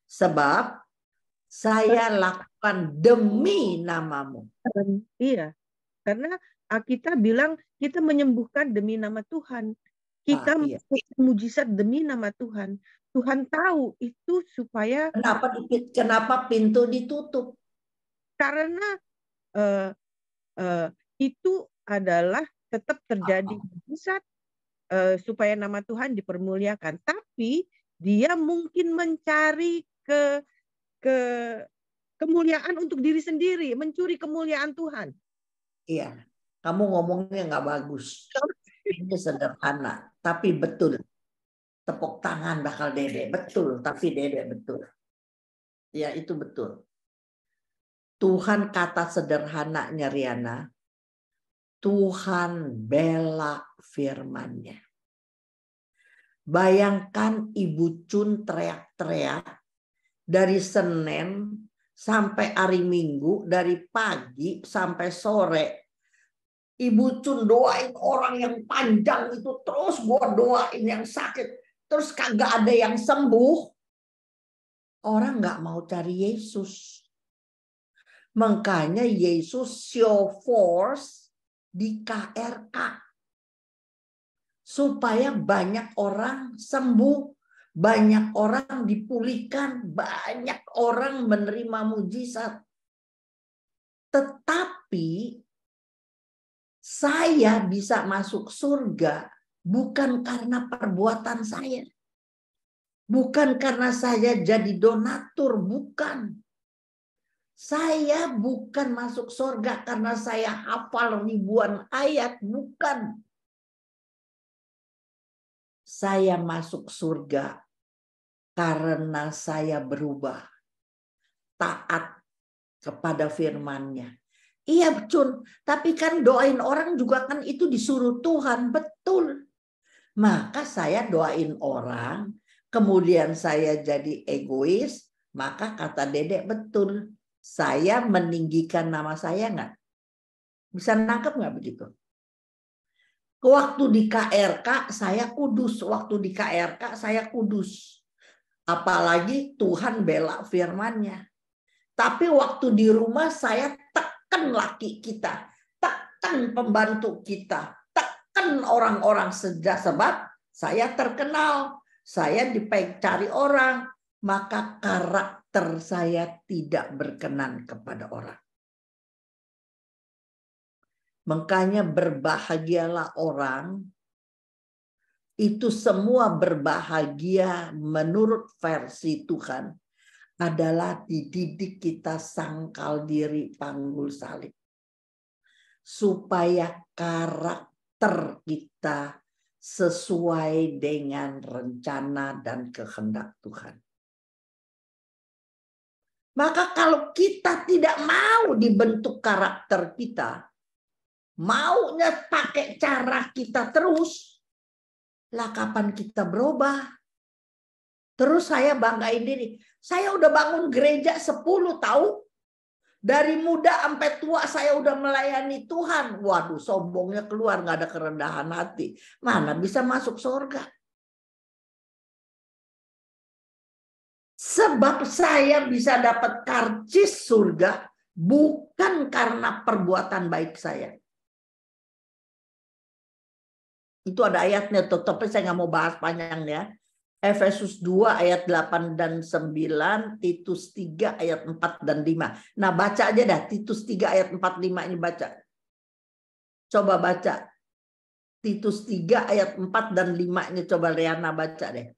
Sebab saya lakukan demi namamu. Iya. Karena kita bilang kita menyembuhkan demi nama Tuhan. Kita ah, iya. mujizat demi nama Tuhan. Tuhan tahu itu supaya kenapa kenapa pintu ditutup? Karena uh, uh, itu adalah tetap terjadi ah, ah. mujizat uh, supaya nama Tuhan dipermuliakan. Tapi dia mungkin mencari ke ke kemuliaan untuk diri sendiri, mencuri kemuliaan Tuhan. Iya, kamu ngomongnya nggak bagus. Ini sederhana, tapi betul. Tepuk tangan bakal dede, betul. Tapi dede betul. Ya itu betul. Tuhan kata sederhananya Riana, Tuhan bela firmannya. Bayangkan Ibu Cun teriak-teriak dari Senin sampai hari Minggu, dari pagi sampai sore. Ibu Cun doain orang yang panjang itu terus gue doain yang sakit. Terus kagak ada yang sembuh. Orang nggak mau cari Yesus. Makanya Yesus show force di KRK. Supaya banyak orang sembuh banyak orang dipulihkan, banyak orang menerima mujizat. Tetapi saya bisa masuk surga bukan karena perbuatan saya. Bukan karena saya jadi donatur, bukan. Saya bukan masuk surga karena saya hafal ribuan ayat, bukan. Saya masuk surga karena saya berubah taat kepada firman-Nya. Iya, Cun, tapi kan doain orang juga kan itu disuruh Tuhan, betul. Maka saya doain orang, kemudian saya jadi egois, maka kata Dedek betul. Saya meninggikan nama saya nggak? Bisa nangkep nggak begitu? Waktu di KRK saya kudus, waktu di KRK saya kudus Apalagi Tuhan bela firmannya. Tapi waktu di rumah saya tekan laki kita, tekan pembantu kita, tekan orang-orang sejak sebab saya terkenal, saya dipaik cari orang, maka karakter saya tidak berkenan kepada orang. Makanya berbahagialah orang itu semua berbahagia menurut versi Tuhan adalah dididik kita sangkal diri panggul salib. Supaya karakter kita sesuai dengan rencana dan kehendak Tuhan. Maka kalau kita tidak mau dibentuk karakter kita, maunya pakai cara kita terus, lah kapan kita berubah? Terus saya banggain diri. Saya udah bangun gereja 10 tahu. Dari muda sampai tua saya udah melayani Tuhan. Waduh sombongnya keluar gak ada kerendahan hati. Mana bisa masuk surga? Sebab saya bisa dapat karcis surga bukan karena perbuatan baik saya. Itu ada ayatnya, tapi saya nggak mau bahas panjang ya. Efesus 2 ayat 8 dan 9, Titus 3 ayat 4 dan 5. Nah baca aja dah, Titus 3 ayat 4, 5 ini baca. Coba baca. Titus 3 ayat 4 dan 5 ini coba Riana baca deh.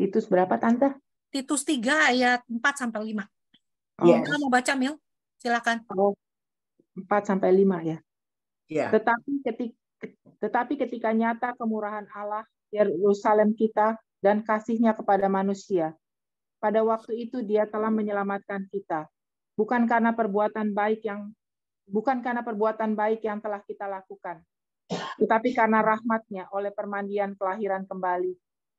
Titus berapa Tante? Titus 3 ayat 4 sampai 5. Oh. Yes. mau baca Mil? Silakan. Oh. 4 sampai 5 ya. Yeah. Tetapi ketika tetapi ketika nyata kemurahan Allah Yerusalem kita dan kasihnya kepada manusia. Pada waktu itu dia telah menyelamatkan kita. Bukan karena perbuatan baik yang bukan karena perbuatan baik yang telah kita lakukan, tetapi karena rahmatnya oleh permandian kelahiran kembali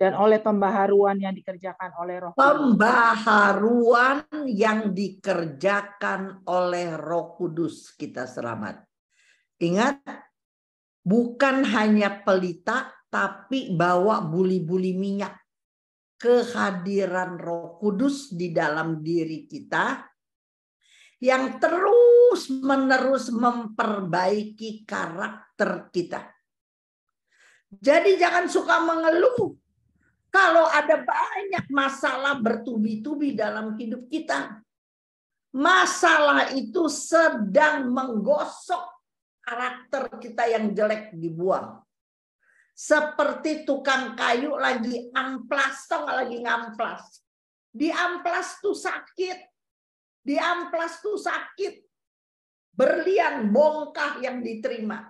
dan oleh pembaharuan yang dikerjakan oleh Roh Kudus. Pembaharuan yang dikerjakan oleh Roh Kudus kita selamat. Ingat, bukan hanya pelita tapi bawa buli-buli minyak. Kehadiran Roh Kudus di dalam diri kita yang terus-menerus memperbaiki karakter kita. Jadi jangan suka mengeluh kalau ada banyak masalah bertubi-tubi dalam hidup kita, masalah itu sedang menggosok karakter kita yang jelek dibuang. Seperti tukang kayu lagi amplas, tau lagi ngamplas. Di amplas tuh sakit. Di amplas tuh sakit. Berlian bongkah yang diterima.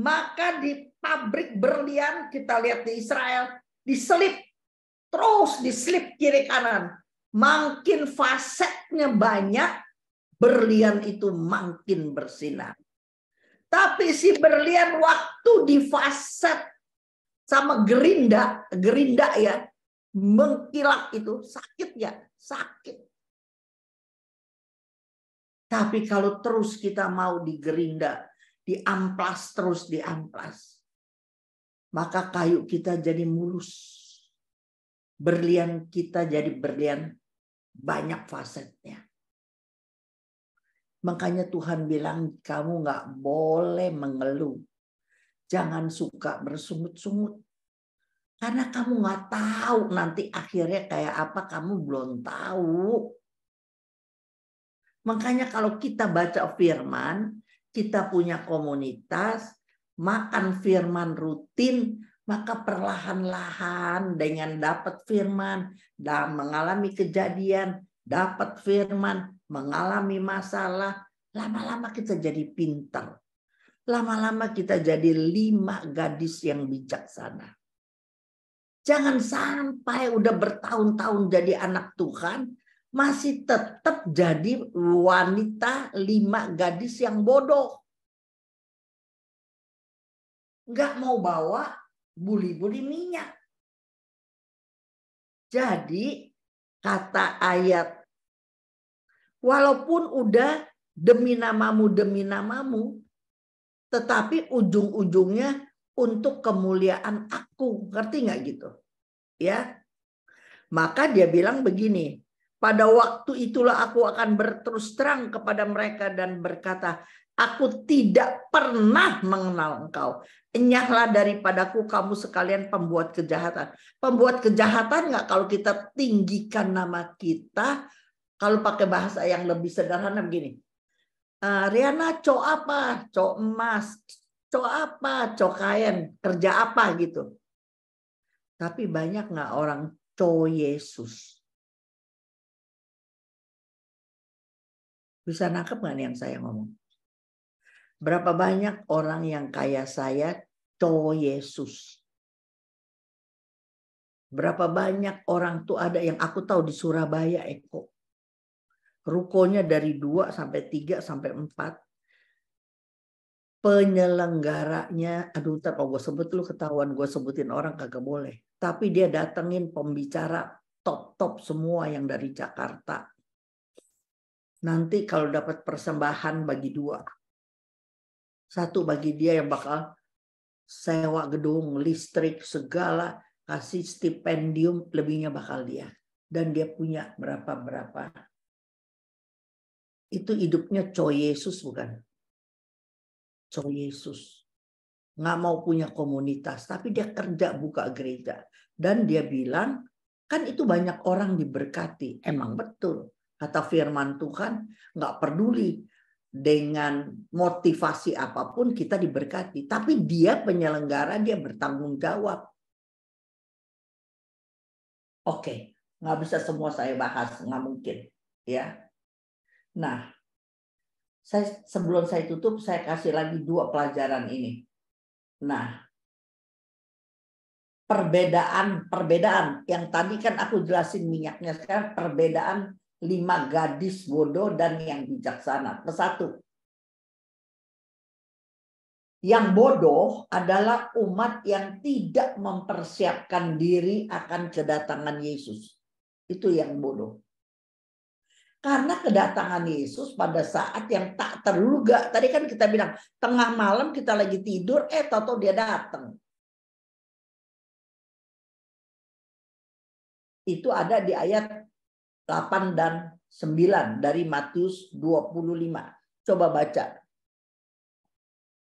Maka di pabrik berlian, kita lihat di Israel, diselip terus diselip kiri kanan. Makin fasetnya banyak, berlian itu makin bersinar. Tapi si berlian waktu di faset sama gerinda, gerinda ya, mengkilap itu sakit ya, sakit. Tapi kalau terus kita mau digerinda, diamplas terus diamplas, maka kayu kita jadi mulus. Berlian kita jadi berlian banyak fasetnya. Makanya Tuhan bilang kamu nggak boleh mengeluh. Jangan suka bersungut-sungut. Karena kamu nggak tahu nanti akhirnya kayak apa kamu belum tahu. Makanya kalau kita baca firman, kita punya komunitas, makan firman rutin, maka perlahan-lahan dengan dapat firman dan mengalami kejadian, dapat firman, mengalami masalah, lama-lama kita jadi pintar. Lama-lama kita jadi lima gadis yang bijaksana. Jangan sampai udah bertahun-tahun jadi anak Tuhan, masih tetap jadi wanita lima gadis yang bodoh nggak mau bawa buli-buli minyak. Jadi kata ayat, walaupun udah demi namamu, demi namamu, tetapi ujung-ujungnya untuk kemuliaan aku. Ngerti nggak gitu? Ya. Maka dia bilang begini, pada waktu itulah aku akan berterus terang kepada mereka dan berkata, aku tidak pernah mengenal engkau. Enyahlah daripadaku kamu sekalian pembuat kejahatan. Pembuat kejahatan nggak kalau kita tinggikan nama kita, kalau pakai bahasa yang lebih sederhana begini. Eh, Riana, co apa? Co emas. Co apa? Co kain. Kerja apa gitu. Tapi banyak nggak orang co Yesus? Bisa nangkep nggak yang saya ngomong? Berapa banyak orang yang kaya saya cowok Yesus. Berapa banyak orang tuh ada yang aku tahu di Surabaya Eko. Rukonya dari dua sampai tiga sampai empat. Penyelenggaranya, aduh ntar kalau gue sebut lu ketahuan gue sebutin orang kagak boleh. Tapi dia datengin pembicara top-top semua yang dari Jakarta. Nanti kalau dapat persembahan bagi dua satu bagi dia yang bakal sewa gedung, listrik, segala, kasih stipendium, lebihnya bakal dia. Dan dia punya berapa-berapa. Itu hidupnya coy Yesus bukan? Coy Yesus. Nggak mau punya komunitas, tapi dia kerja buka gereja. Dan dia bilang, kan itu banyak orang diberkati. Emang betul. Kata firman Tuhan, nggak peduli dengan motivasi apapun kita diberkati, tapi dia penyelenggara dia bertanggung jawab. Oke, nggak bisa semua saya bahas, nggak mungkin, ya. Nah, saya sebelum saya tutup saya kasih lagi dua pelajaran ini. Nah, perbedaan perbedaan yang tadi kan aku jelasin minyaknya sekarang perbedaan lima gadis bodoh dan yang bijaksana. Kesatu, Yang bodoh adalah umat yang tidak mempersiapkan diri akan kedatangan Yesus. Itu yang bodoh. Karena kedatangan Yesus pada saat yang tak terduga. Tadi kan kita bilang, tengah malam kita lagi tidur, eh tahu dia datang. Itu ada di ayat 8 dan 9 dari Matius 25. Coba baca.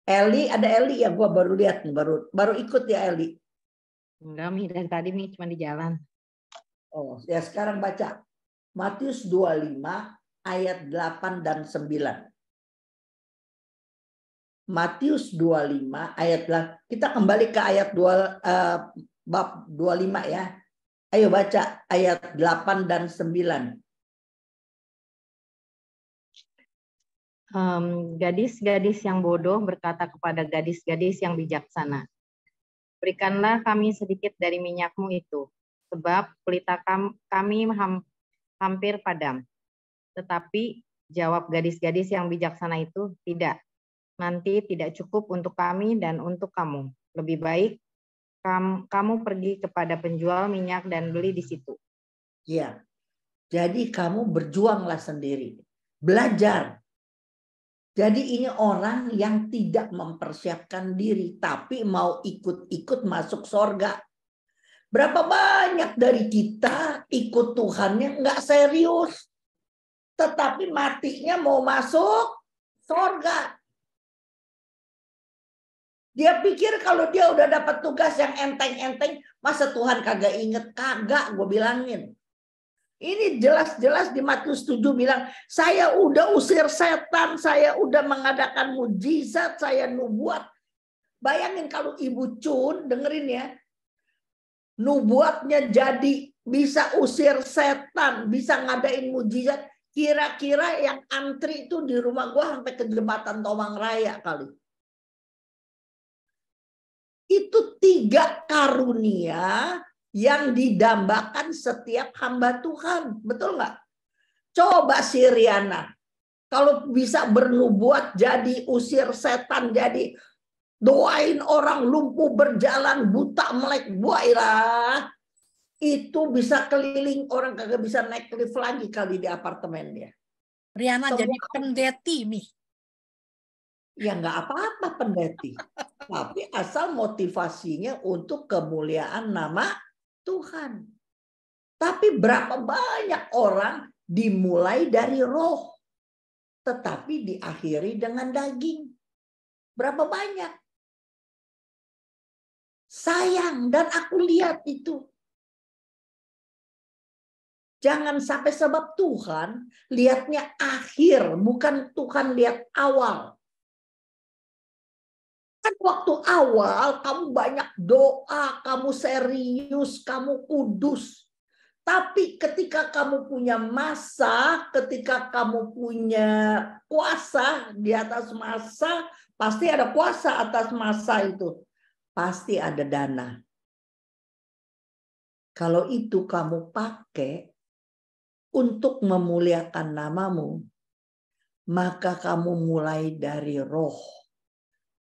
Eli, ada Eli ya gua baru lihat nih, baru baru ikut ya Eli. Enggak, Mi, dan tadi Mi cuma di jalan. Oh, ya sekarang baca. Matius 25 ayat 8 dan 9. Matius 25 ayat 8. Kita kembali ke ayat 2, uh, eh, bab 25 ya. Ayo baca ayat 8 dan 9. gadis gadis-gadis yang bodoh berkata kepada gadis-gadis yang bijaksana, Berikanlah kami sedikit dari minyakmu itu, sebab pelita kami hampir padam. Tetapi jawab gadis-gadis yang bijaksana itu, tidak. Nanti tidak cukup untuk kami dan untuk kamu. Lebih baik kamu pergi kepada penjual minyak dan beli di situ. Iya. Jadi kamu berjuanglah sendiri. Belajar. Jadi ini orang yang tidak mempersiapkan diri tapi mau ikut-ikut masuk sorga. Berapa banyak dari kita ikut Tuhan Tuhannya nggak serius. Tetapi matinya mau masuk sorga. Dia pikir kalau dia udah dapat tugas yang enteng-enteng, masa Tuhan kagak inget? Kagak, gue bilangin. Ini jelas-jelas di Matius 7 bilang, saya udah usir setan, saya udah mengadakan mujizat, saya nubuat. Bayangin kalau Ibu Cun, dengerin ya, nubuatnya jadi bisa usir setan, bisa ngadain mujizat, kira-kira yang antri itu di rumah gue sampai ke jembatan Tomang Raya kali itu tiga karunia yang didambakan setiap hamba Tuhan. Betul nggak? Coba Siriana. Kalau bisa bernubuat jadi usir setan, jadi doain orang lumpuh berjalan, buta melek, buailah. Itu bisa keliling orang kagak bisa naik lift lagi kali di apartemen dia. Riana jadi pendeti, Mi. Ya nggak apa-apa pendeti. Tapi asal motivasinya untuk kemuliaan nama Tuhan. Tapi berapa banyak orang dimulai dari roh tetapi diakhiri dengan daging. Berapa banyak? Sayang dan aku lihat itu. Jangan sampai sebab Tuhan lihatnya akhir, bukan Tuhan lihat awal waktu awal kamu banyak doa, kamu serius, kamu kudus. Tapi ketika kamu punya masa, ketika kamu punya kuasa di atas masa, pasti ada kuasa atas masa itu. Pasti ada dana. Kalau itu kamu pakai untuk memuliakan namamu, maka kamu mulai dari roh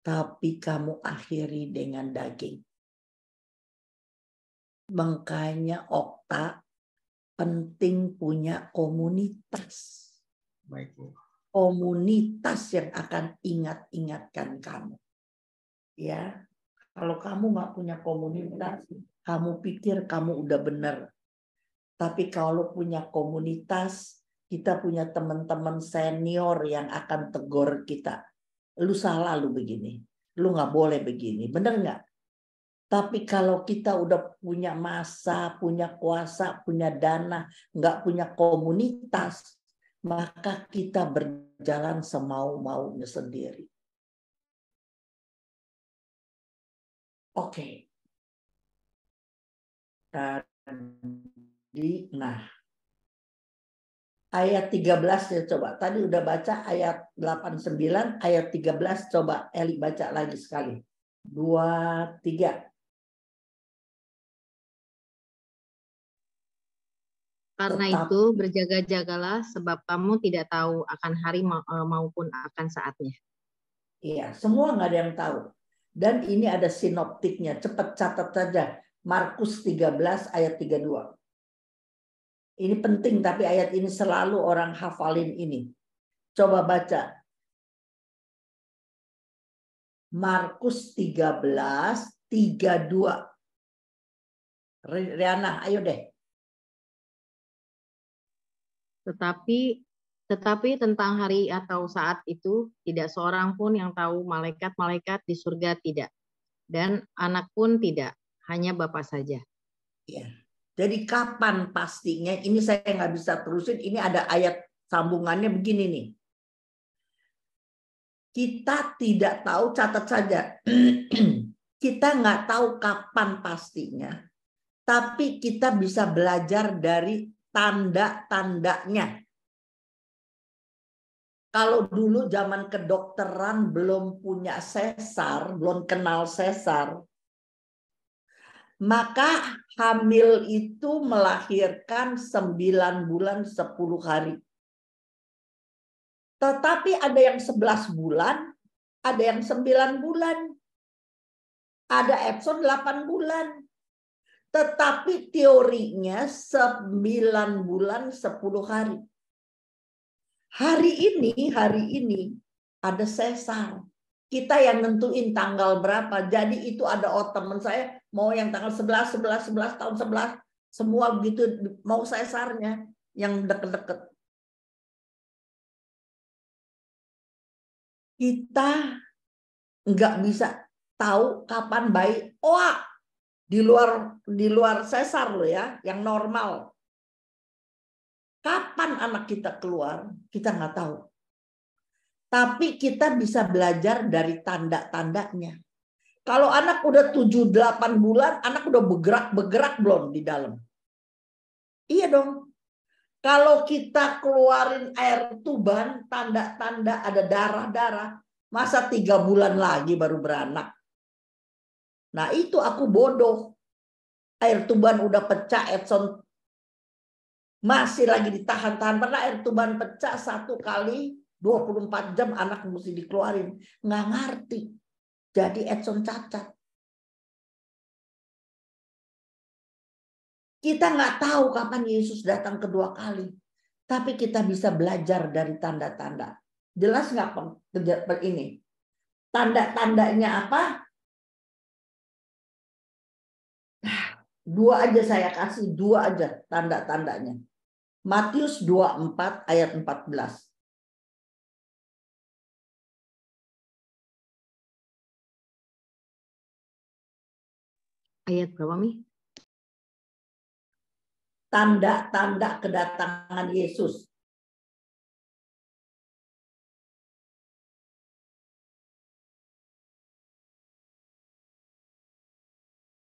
tapi kamu akhiri dengan daging. Makanya Okta penting punya komunitas. Komunitas yang akan ingat-ingatkan kamu. Ya, kalau kamu nggak punya komunitas, kamu pikir kamu udah benar. Tapi kalau punya komunitas, kita punya teman-teman senior yang akan tegur kita lu salah lu begini, lu nggak boleh begini, bener nggak? Tapi kalau kita udah punya masa, punya kuasa, punya dana, nggak punya komunitas, maka kita berjalan semau-maunya sendiri. Oke. Okay. Tadi, nah ayat 13 ya coba. Tadi udah baca ayat 89, ayat 13 coba Eli baca lagi sekali. Dua, tiga. Karena Tetap. itu berjaga-jagalah sebab kamu tidak tahu akan hari ma eh, maupun akan saatnya. Iya, semua nggak ada yang tahu. Dan ini ada sinoptiknya, cepat catat saja. Markus 13 ayat 32. Ini penting tapi ayat ini selalu orang hafalin ini. Coba baca. Markus 13 32. Riana, ayo deh. Tetapi tetapi tentang hari atau saat itu tidak seorang pun yang tahu malaikat-malaikat di surga tidak dan anak pun tidak, hanya Bapak saja. Ya. Jadi kapan pastinya? Ini saya nggak bisa terusin. Ini ada ayat sambungannya begini nih. Kita tidak tahu, catat saja. kita nggak tahu kapan pastinya. Tapi kita bisa belajar dari tanda-tandanya. Kalau dulu zaman kedokteran belum punya sesar, belum kenal sesar, maka hamil itu melahirkan 9 bulan 10 hari. Tetapi ada yang 11 bulan, ada yang 9 bulan, ada Epson 8 bulan. Tetapi teorinya 9 bulan 10 hari. Hari ini, hari ini ada sesar. Kita yang nentuin tanggal berapa. Jadi itu ada oh teman saya mau yang tanggal 11, 11, 11, tahun 11, semua begitu mau sesarnya yang deket-deket. Kita nggak bisa tahu kapan bayi oh di luar di luar sesar lo ya yang normal kapan anak kita keluar kita nggak tahu tapi kita bisa belajar dari tanda-tandanya kalau anak udah 7-8 bulan, anak udah bergerak-bergerak belum di dalam? Iya dong. Kalau kita keluarin air tuban, tanda-tanda ada darah-darah, masa tiga bulan lagi baru beranak? Nah itu aku bodoh. Air tuban udah pecah, Edson masih lagi ditahan-tahan. Pernah air tuban pecah satu kali 24 jam anak mesti dikeluarin. Nggak ngerti jadi Edson cacat. Kita nggak tahu kapan Yesus datang kedua kali, tapi kita bisa belajar dari tanda-tanda. Jelas nggak ini? Tanda-tandanya apa? Nah, dua aja saya kasih, dua aja tanda-tandanya. Matius 24 ayat 14. ayat berapa Mi? Tanda-tanda kedatangan Yesus.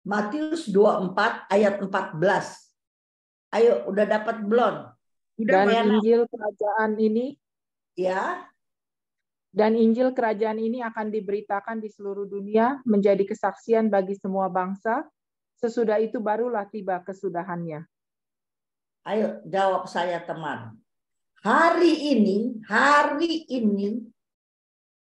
Matius 24 ayat 14. Ayo, udah dapat belum? Udah Dan Injil kerajaan ini ya dan Injil kerajaan ini akan diberitakan di seluruh dunia menjadi kesaksian bagi semua bangsa. Sesudah itu barulah tiba kesudahannya. Ayo jawab saya teman. Hari ini, hari ini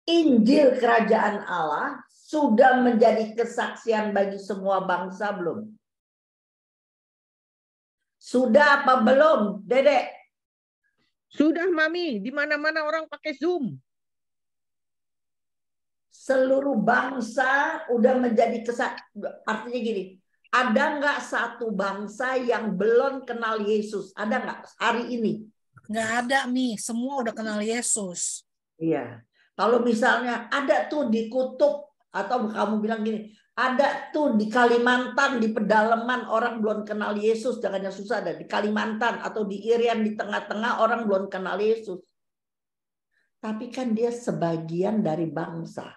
Injil kerajaan Allah sudah menjadi kesaksian bagi semua bangsa belum? Sudah apa belum, Dedek? Sudah, Mami. Di mana-mana orang pakai Zoom seluruh bangsa udah menjadi kesat artinya gini ada nggak satu bangsa yang belum kenal Yesus ada nggak hari ini nggak ada nih semua udah kenal Yesus iya kalau misalnya ada tuh di kutub atau kamu bilang gini ada tuh di Kalimantan di pedalaman orang belum kenal Yesus jangan susah ada di Kalimantan atau di Irian di tengah-tengah orang belum kenal Yesus tapi kan dia sebagian dari bangsa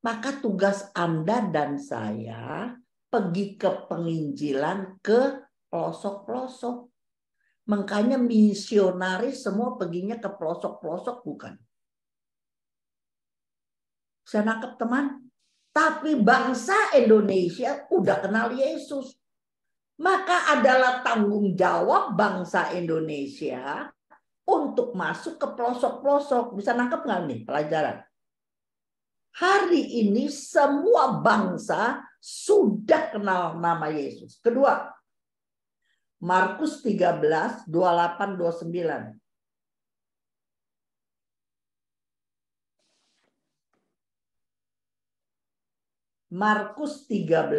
maka tugas Anda dan saya pergi ke penginjilan ke pelosok-pelosok. Makanya misionaris semua perginya ke pelosok-pelosok bukan. Saya nangkep teman, tapi bangsa Indonesia udah kenal Yesus. Maka adalah tanggung jawab bangsa Indonesia untuk masuk ke pelosok-pelosok. Bisa nangkep nggak nih pelajaran? hari ini semua bangsa sudah kenal nama Yesus. Kedua, Markus 13, 28, 29. Markus 13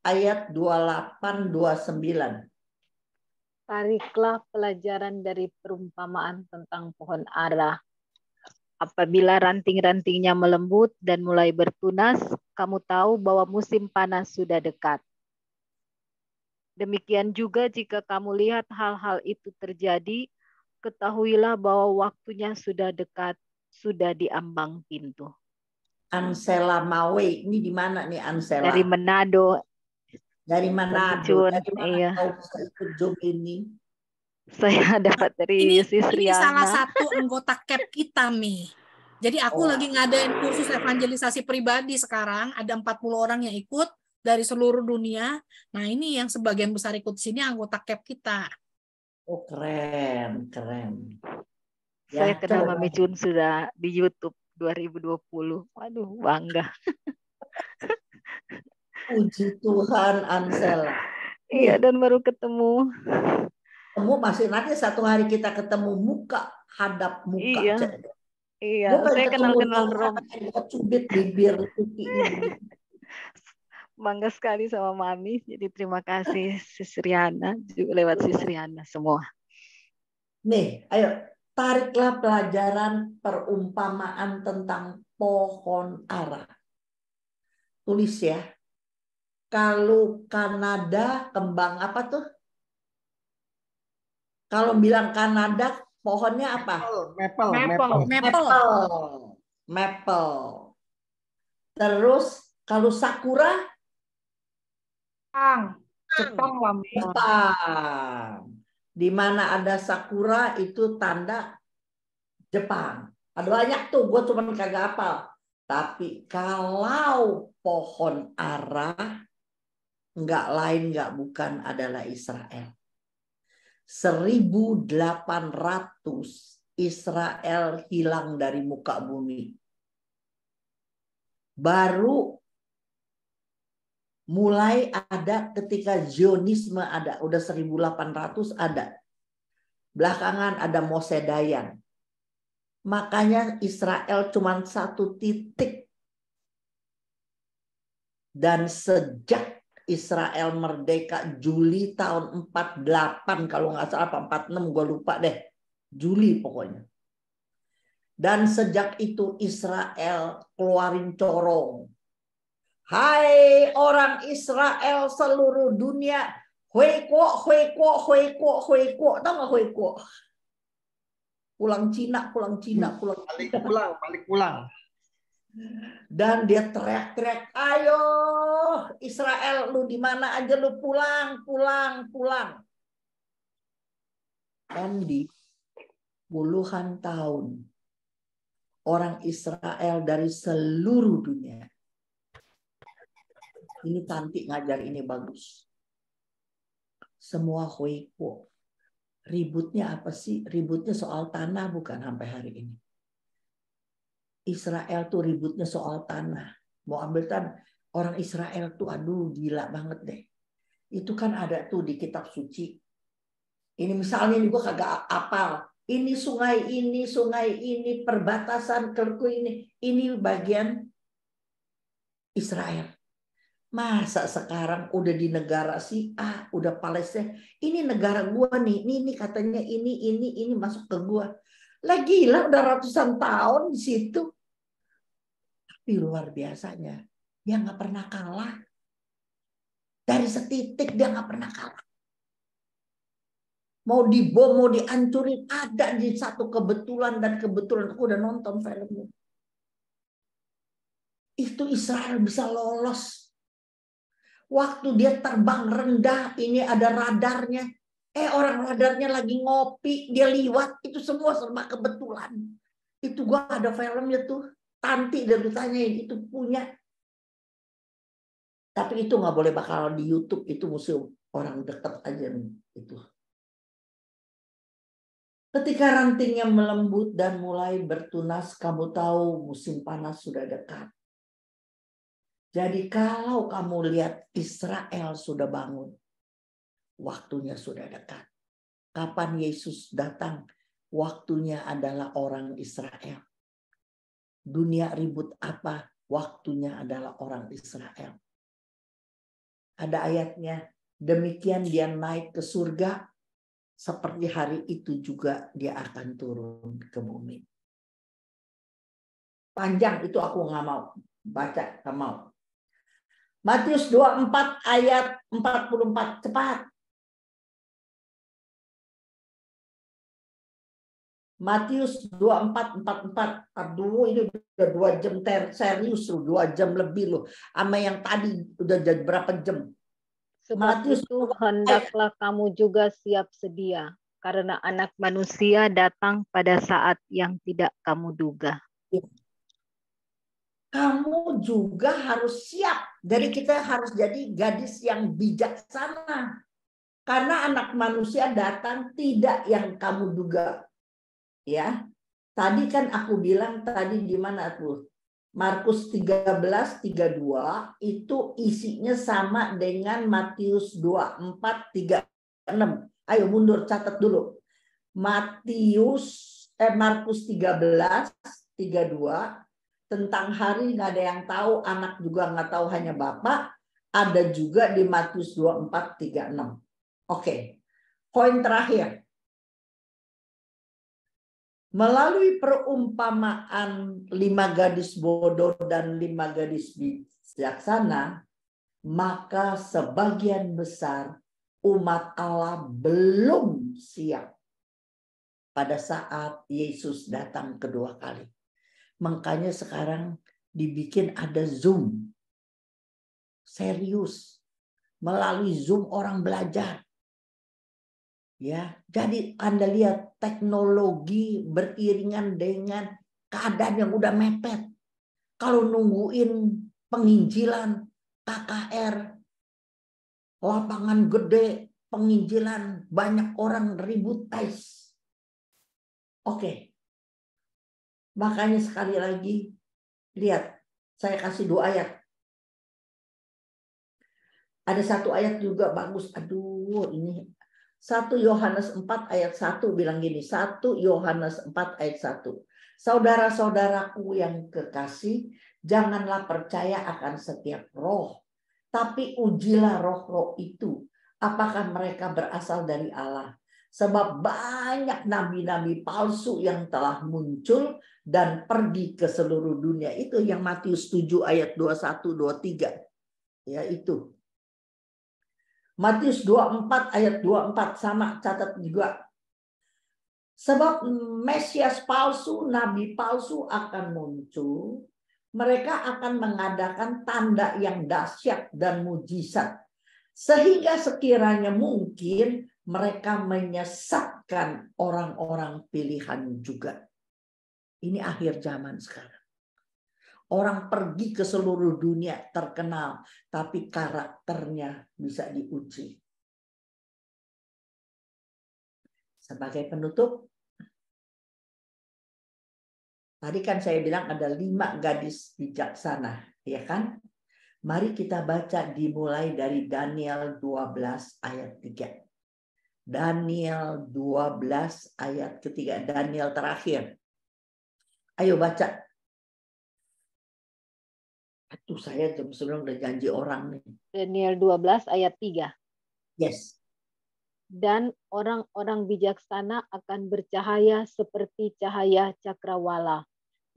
ayat 28 29. Tariklah pelajaran dari perumpamaan tentang pohon arah Apabila ranting-rantingnya melembut dan mulai bertunas, kamu tahu bahwa musim panas sudah dekat. Demikian juga jika kamu lihat hal-hal itu terjadi, ketahuilah bahwa waktunya sudah dekat, sudah di ambang pintu. Ansela Mawe, ini di mana nih Ansela? Dari Manado. Dari Manado. Dari mana iya. kau ikut job ini? saya dapat dari ini, Sri Ini salah satu anggota CAP kita, Mi. Jadi aku oh. lagi ngadain kursus evangelisasi pribadi sekarang, ada 40 orang yang ikut dari seluruh dunia. Nah, ini yang sebagian besar ikut sini anggota CAP kita. Oh, keren, keren. Ya, saya kenal Mami Chun sudah di YouTube 2020. Waduh, bangga. Puji Tuhan, Ansel. Iya, dan baru ketemu ketemu masih nanti satu hari kita ketemu muka hadap muka iya cek. iya Gua saya kenal kenal Rom cubit bibir bangga sekali sama Mami jadi terima kasih Sisriana juga lewat Sisriana semua nih ayo tariklah pelajaran perumpamaan tentang pohon ara tulis ya kalau Kanada kembang apa tuh kalau bilang Kanada, pohonnya apa? Maple. Maple. Maple. Maple. Terus kalau sakura? Jepang. Jepang. Jepang. Di mana ada sakura itu tanda Jepang. Ada banyak tuh, gue cuma kagak apa. Tapi kalau pohon arah, nggak lain nggak bukan adalah Israel. 1800 Israel hilang dari muka bumi. Baru mulai ada ketika Zionisme ada, udah 1800 ada. Belakangan ada Mose Dayan. Makanya Israel cuma satu titik. Dan sejak Israel merdeka Juli tahun 48 kalau nggak salah apa 46 gue lupa deh. Juli pokoknya. Dan sejak itu Israel keluarin corong. Hai orang Israel seluruh dunia. hui hui hueko, hui hueko. tau nggak hueko? Pulang Cina, pulang Cina, pulang Cina. Balik pulang, balik pulang. Dan dia teriak-teriak, ayo Israel lu di mana aja lu pulang, pulang, pulang. Dan di puluhan tahun orang Israel dari seluruh dunia. Ini cantik ngajar ini bagus. Semua hoiko. Ributnya apa sih? Ributnya soal tanah bukan sampai hari ini Israel tuh ributnya soal tanah. Mau ambil tanah. Orang Israel tuh aduh gila banget deh. Itu kan ada tuh di kitab suci. Ini misalnya gue kagak apal. Ini sungai ini, sungai ini, perbatasan kerku ini. Ini bagian Israel. Masa sekarang udah di negara si A, udah Palestina. Ini negara gua nih, ini, ini katanya ini, ini, ini masuk ke gua. Lah udah ratusan tahun di situ di luar biasanya. Dia nggak pernah kalah. Dari setitik dia nggak pernah kalah. Mau dibom, mau dihancurin, ada di satu kebetulan dan kebetulan aku udah nonton filmnya. Itu Israel bisa lolos. Waktu dia terbang rendah, ini ada radarnya. Eh orang radarnya lagi ngopi, dia liwat. Itu semua serba kebetulan. Itu gua ada filmnya tuh Tanti dan lu itu punya. Tapi itu nggak boleh bakal di YouTube itu museum orang dekat aja nih itu. Ketika rantingnya melembut dan mulai bertunas, kamu tahu musim panas sudah dekat. Jadi kalau kamu lihat Israel sudah bangun, waktunya sudah dekat. Kapan Yesus datang? Waktunya adalah orang Israel dunia ribut apa, waktunya adalah orang Israel. Ada ayatnya, demikian dia naik ke surga, seperti hari itu juga dia akan turun ke bumi. Panjang itu aku nggak mau baca, nggak mau. Matius 24 ayat 44 cepat. Matius 2444. Aduh, ini udah dua jam ter serius lu dua jam lebih lo. Sama yang tadi udah jadi berapa jam? Sebab Matius itu hendaklah kamu juga siap sedia, karena anak manusia datang pada saat yang tidak kamu duga. Ya. Kamu juga harus siap. Dari kita harus jadi gadis yang bijaksana. Karena anak manusia datang tidak yang kamu duga ya. Tadi kan aku bilang tadi di mana tuh? Markus 13:32 itu isinya sama dengan Matius 24:36. Ayo mundur catat dulu. Matius eh Markus 13:32 tentang hari nggak ada yang tahu, anak juga nggak tahu hanya bapak. Ada juga di Matius 24:36. Oke. Okay. Poin terakhir melalui perumpamaan lima gadis bodoh dan lima gadis bijaksana, maka sebagian besar umat Allah belum siap pada saat Yesus datang kedua kali. Makanya sekarang dibikin ada Zoom. Serius. Melalui Zoom orang belajar. Ya, jadi Anda lihat teknologi beriringan dengan keadaan yang udah mepet. Kalau nungguin penginjilan, KKR, lapangan gede, penginjilan, banyak orang ribut tes. Oke. Makanya sekali lagi, lihat, saya kasih dua ayat. Ada satu ayat juga bagus. Aduh, ini 1 Yohanes 4 ayat 1 bilang gini, 1 Yohanes 4 ayat 1. Saudara-saudaraku yang kekasih, janganlah percaya akan setiap roh, tapi ujilah roh-roh itu, apakah mereka berasal dari Allah. Sebab banyak nabi-nabi palsu yang telah muncul dan pergi ke seluruh dunia. Itu yang Matius 7 ayat 21 23. Ya itu. Matius 24 ayat 24 sama catat juga. Sebab Mesias palsu, nabi palsu akan muncul. Mereka akan mengadakan tanda yang dahsyat dan mujizat. Sehingga sekiranya mungkin mereka menyesatkan orang-orang pilihan juga. Ini akhir zaman sekarang. Orang pergi ke seluruh dunia terkenal, tapi karakternya bisa diuji. Sebagai penutup, tadi kan saya bilang ada lima gadis bijaksana, ya kan? Mari kita baca dimulai dari Daniel 12 ayat 3. Daniel 12 ayat ketiga. Daniel terakhir. Ayo baca Aduh saya jam sebelum udah janji orang nih. Daniel 12 ayat 3. Yes. Dan orang-orang bijaksana akan bercahaya seperti cahaya cakrawala.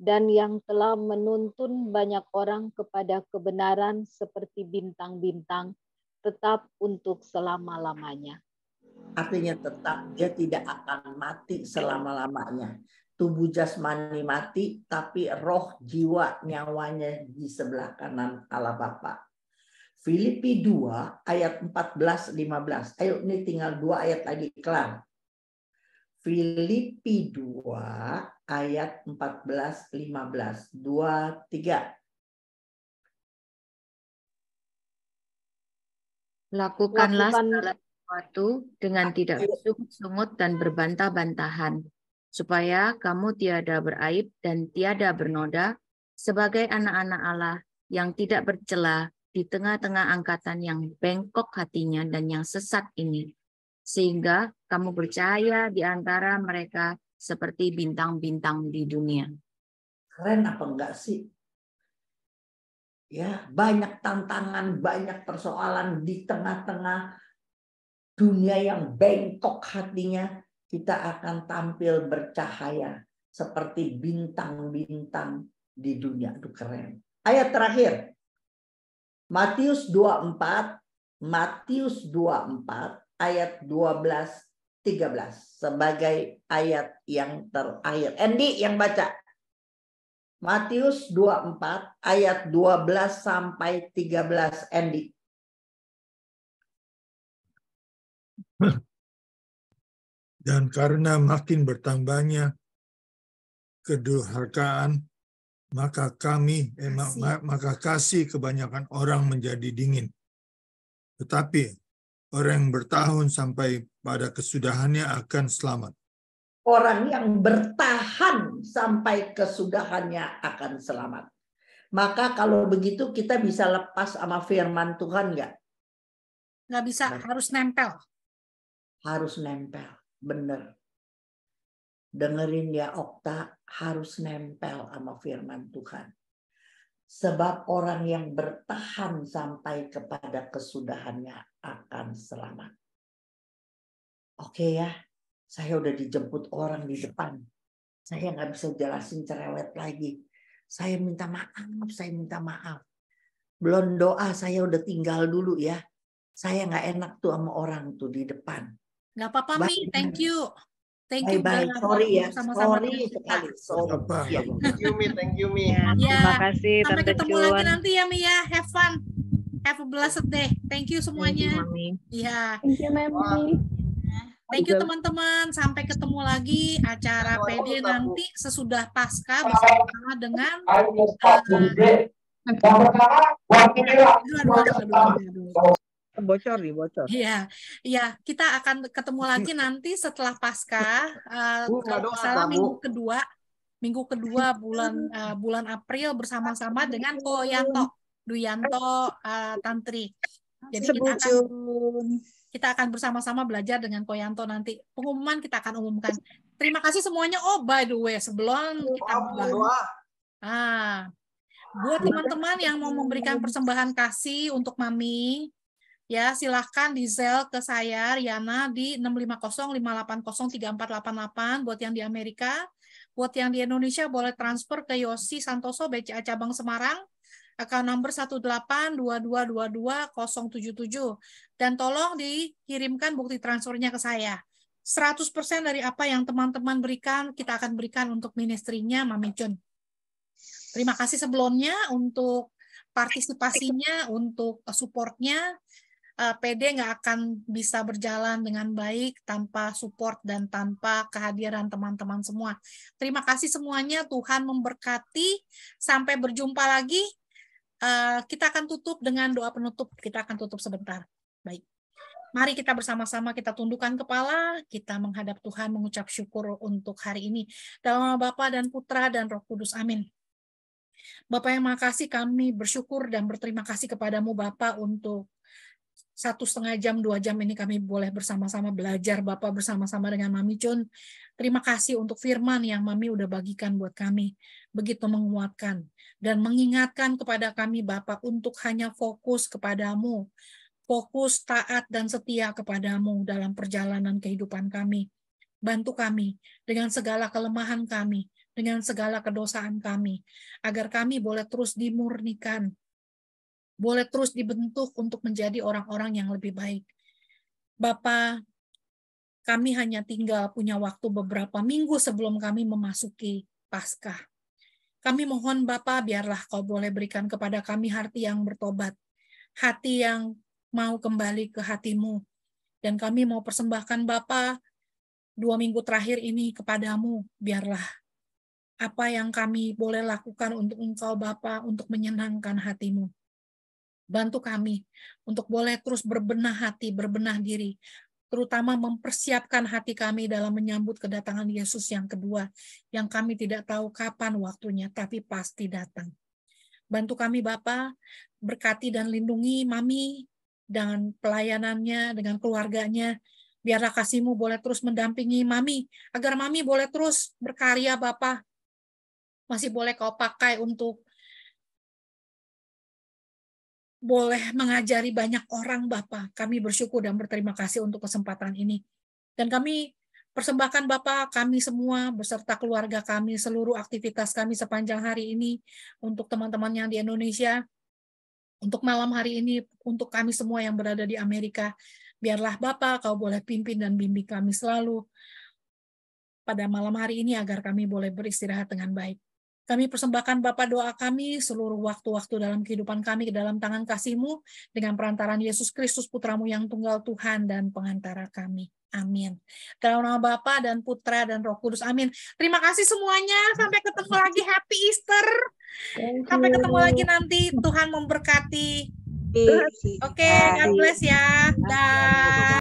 Dan yang telah menuntun banyak orang kepada kebenaran seperti bintang-bintang, tetap untuk selama-lamanya. Artinya tetap dia tidak akan mati selama-lamanya tubuh jasmani mati, tapi roh jiwa nyawanya di sebelah kanan Allah Bapa. Filipi 2 ayat 14 15. Ayo ini tinggal dua ayat lagi kelar. Filipi 2 ayat 14 15. 2 3. Lakukanlah Lakukan. segala sesuatu dengan tidak sungut sungut dan berbantah-bantahan supaya kamu tiada beraib dan tiada bernoda sebagai anak-anak Allah yang tidak bercela di tengah-tengah angkatan yang bengkok hatinya dan yang sesat ini, sehingga kamu percaya di antara mereka seperti bintang-bintang di dunia. Keren apa enggak sih? Ya, banyak tantangan, banyak persoalan di tengah-tengah dunia yang bengkok hatinya, kita akan tampil bercahaya seperti bintang-bintang di dunia. Itu keren. Ayat terakhir. Matius 24, Matius 24 ayat 12 13 sebagai ayat yang terakhir. Andy yang baca. Matius 24 ayat 12 sampai 13 Andy. Dan karena makin bertambahnya kedurhakaan, maka kami eh, kasih. maka kasih kebanyakan orang menjadi dingin. Tetapi orang yang bertahun sampai pada kesudahannya akan selamat. Orang yang bertahan sampai kesudahannya akan selamat. Maka kalau begitu kita bisa lepas sama firman Tuhan nggak? Nggak bisa, nah. harus nempel. Harus nempel benar. Dengerin ya Okta harus nempel sama firman Tuhan. Sebab orang yang bertahan sampai kepada kesudahannya akan selamat. Oke ya, saya udah dijemput orang di depan. Saya nggak bisa jelasin cerewet lagi. Saya minta maaf, saya minta maaf. Belum doa, saya udah tinggal dulu ya. Saya nggak enak tuh sama orang tuh di depan gak apa-apa, Mi. Thank you. Thank you. Bye, bye. Sorry ya. Sama -sama Sorry sekali. Sorry. Yeah. Thank you, Mi. Thank you, Mi. Ya, ya. Terima kasih, Sampai Tante ketemu Cuan. lagi nanti ya, Mi. Ya. Have fun. Have a blessed day. Thank you semuanya. Iya. Thank you, Mami. Thank you teman-teman. Sampai ketemu lagi acara PD nanti sesudah pasca bersama dengan uh, bocor nih bocor. Iya, iya kita akan ketemu lagi nanti setelah pasca eh, uh, doa, salah minggu kedua, minggu kedua bulan uh, bulan April bersama-sama dengan Koyanto, Duyanto uh, Tantri. Jadi kita akan kita akan bersama-sama belajar dengan Koyanto nanti. Pengumuman kita akan umumkan. Terima kasih semuanya. Oh by the way sebelum kita mulai ah buat teman-teman yang mau memberikan persembahan kasih untuk mami ya silahkan di ke saya Riana di 650-580-3488 buat yang di Amerika buat yang di Indonesia boleh transfer ke Yosi Santoso BCA cabang Semarang account number 18222077 dan tolong dikirimkan bukti transfernya ke saya 100% dari apa yang teman-teman berikan kita akan berikan untuk ministrinya Mami Jun terima kasih sebelumnya untuk partisipasinya, untuk supportnya uh, eh, PD nggak akan bisa berjalan dengan baik tanpa support dan tanpa kehadiran teman-teman semua. Terima kasih semuanya, Tuhan memberkati. Sampai berjumpa lagi. Uh, kita akan tutup dengan doa penutup. Kita akan tutup sebentar. Baik. Mari kita bersama-sama kita tundukkan kepala, kita menghadap Tuhan mengucap syukur untuk hari ini. Dalam nama Bapa dan Putra dan Roh Kudus. Amin. Bapak yang makasih kami bersyukur dan berterima kasih kepadamu Bapak untuk satu setengah jam, dua jam ini kami boleh bersama-sama belajar, Bapak bersama-sama dengan Mami Chun. Terima kasih untuk firman yang Mami udah bagikan buat kami. Begitu menguatkan dan mengingatkan kepada kami Bapak untuk hanya fokus kepadamu. Fokus taat dan setia kepadamu dalam perjalanan kehidupan kami. Bantu kami dengan segala kelemahan kami, dengan segala kedosaan kami, agar kami boleh terus dimurnikan boleh terus dibentuk untuk menjadi orang-orang yang lebih baik. Bapak, kami hanya tinggal punya waktu beberapa minggu sebelum kami memasuki Paskah. Kami mohon Bapak, biarlah kau boleh berikan kepada kami hati yang bertobat, hati yang mau kembali ke hatimu. Dan kami mau persembahkan Bapak dua minggu terakhir ini kepadamu, biarlah apa yang kami boleh lakukan untuk engkau Bapak untuk menyenangkan hatimu. Bantu kami untuk boleh terus berbenah hati, berbenah diri, terutama mempersiapkan hati kami dalam menyambut kedatangan Yesus yang kedua, yang kami tidak tahu kapan waktunya, tapi pasti datang. Bantu kami Bapa, berkati dan lindungi Mami dengan pelayanannya, dengan keluarganya, biarlah kasihmu boleh terus mendampingi mami, agar mami boleh terus berkarya Bapak, masih boleh kau pakai untuk boleh mengajari banyak orang Bapak. Kami bersyukur dan berterima kasih untuk kesempatan ini. Dan kami persembahkan Bapak kami semua beserta keluarga kami, seluruh aktivitas kami sepanjang hari ini untuk teman-teman yang di Indonesia, untuk malam hari ini, untuk kami semua yang berada di Amerika. Biarlah Bapak kau boleh pimpin dan bimbing kami selalu pada malam hari ini agar kami boleh beristirahat dengan baik. Kami persembahkan Bapak doa kami, seluruh waktu-waktu dalam kehidupan kami ke dalam tangan kasih-Mu, dengan perantaran Yesus Kristus Putramu yang tunggal Tuhan dan pengantara kami. Amin. Dalam nama Bapa dan Putra dan Roh Kudus. Amin. Terima kasih semuanya. Sampai ketemu lagi. Happy Easter. Sampai ketemu lagi nanti. Tuhan memberkati. Oke, okay, God bless ya. Dah.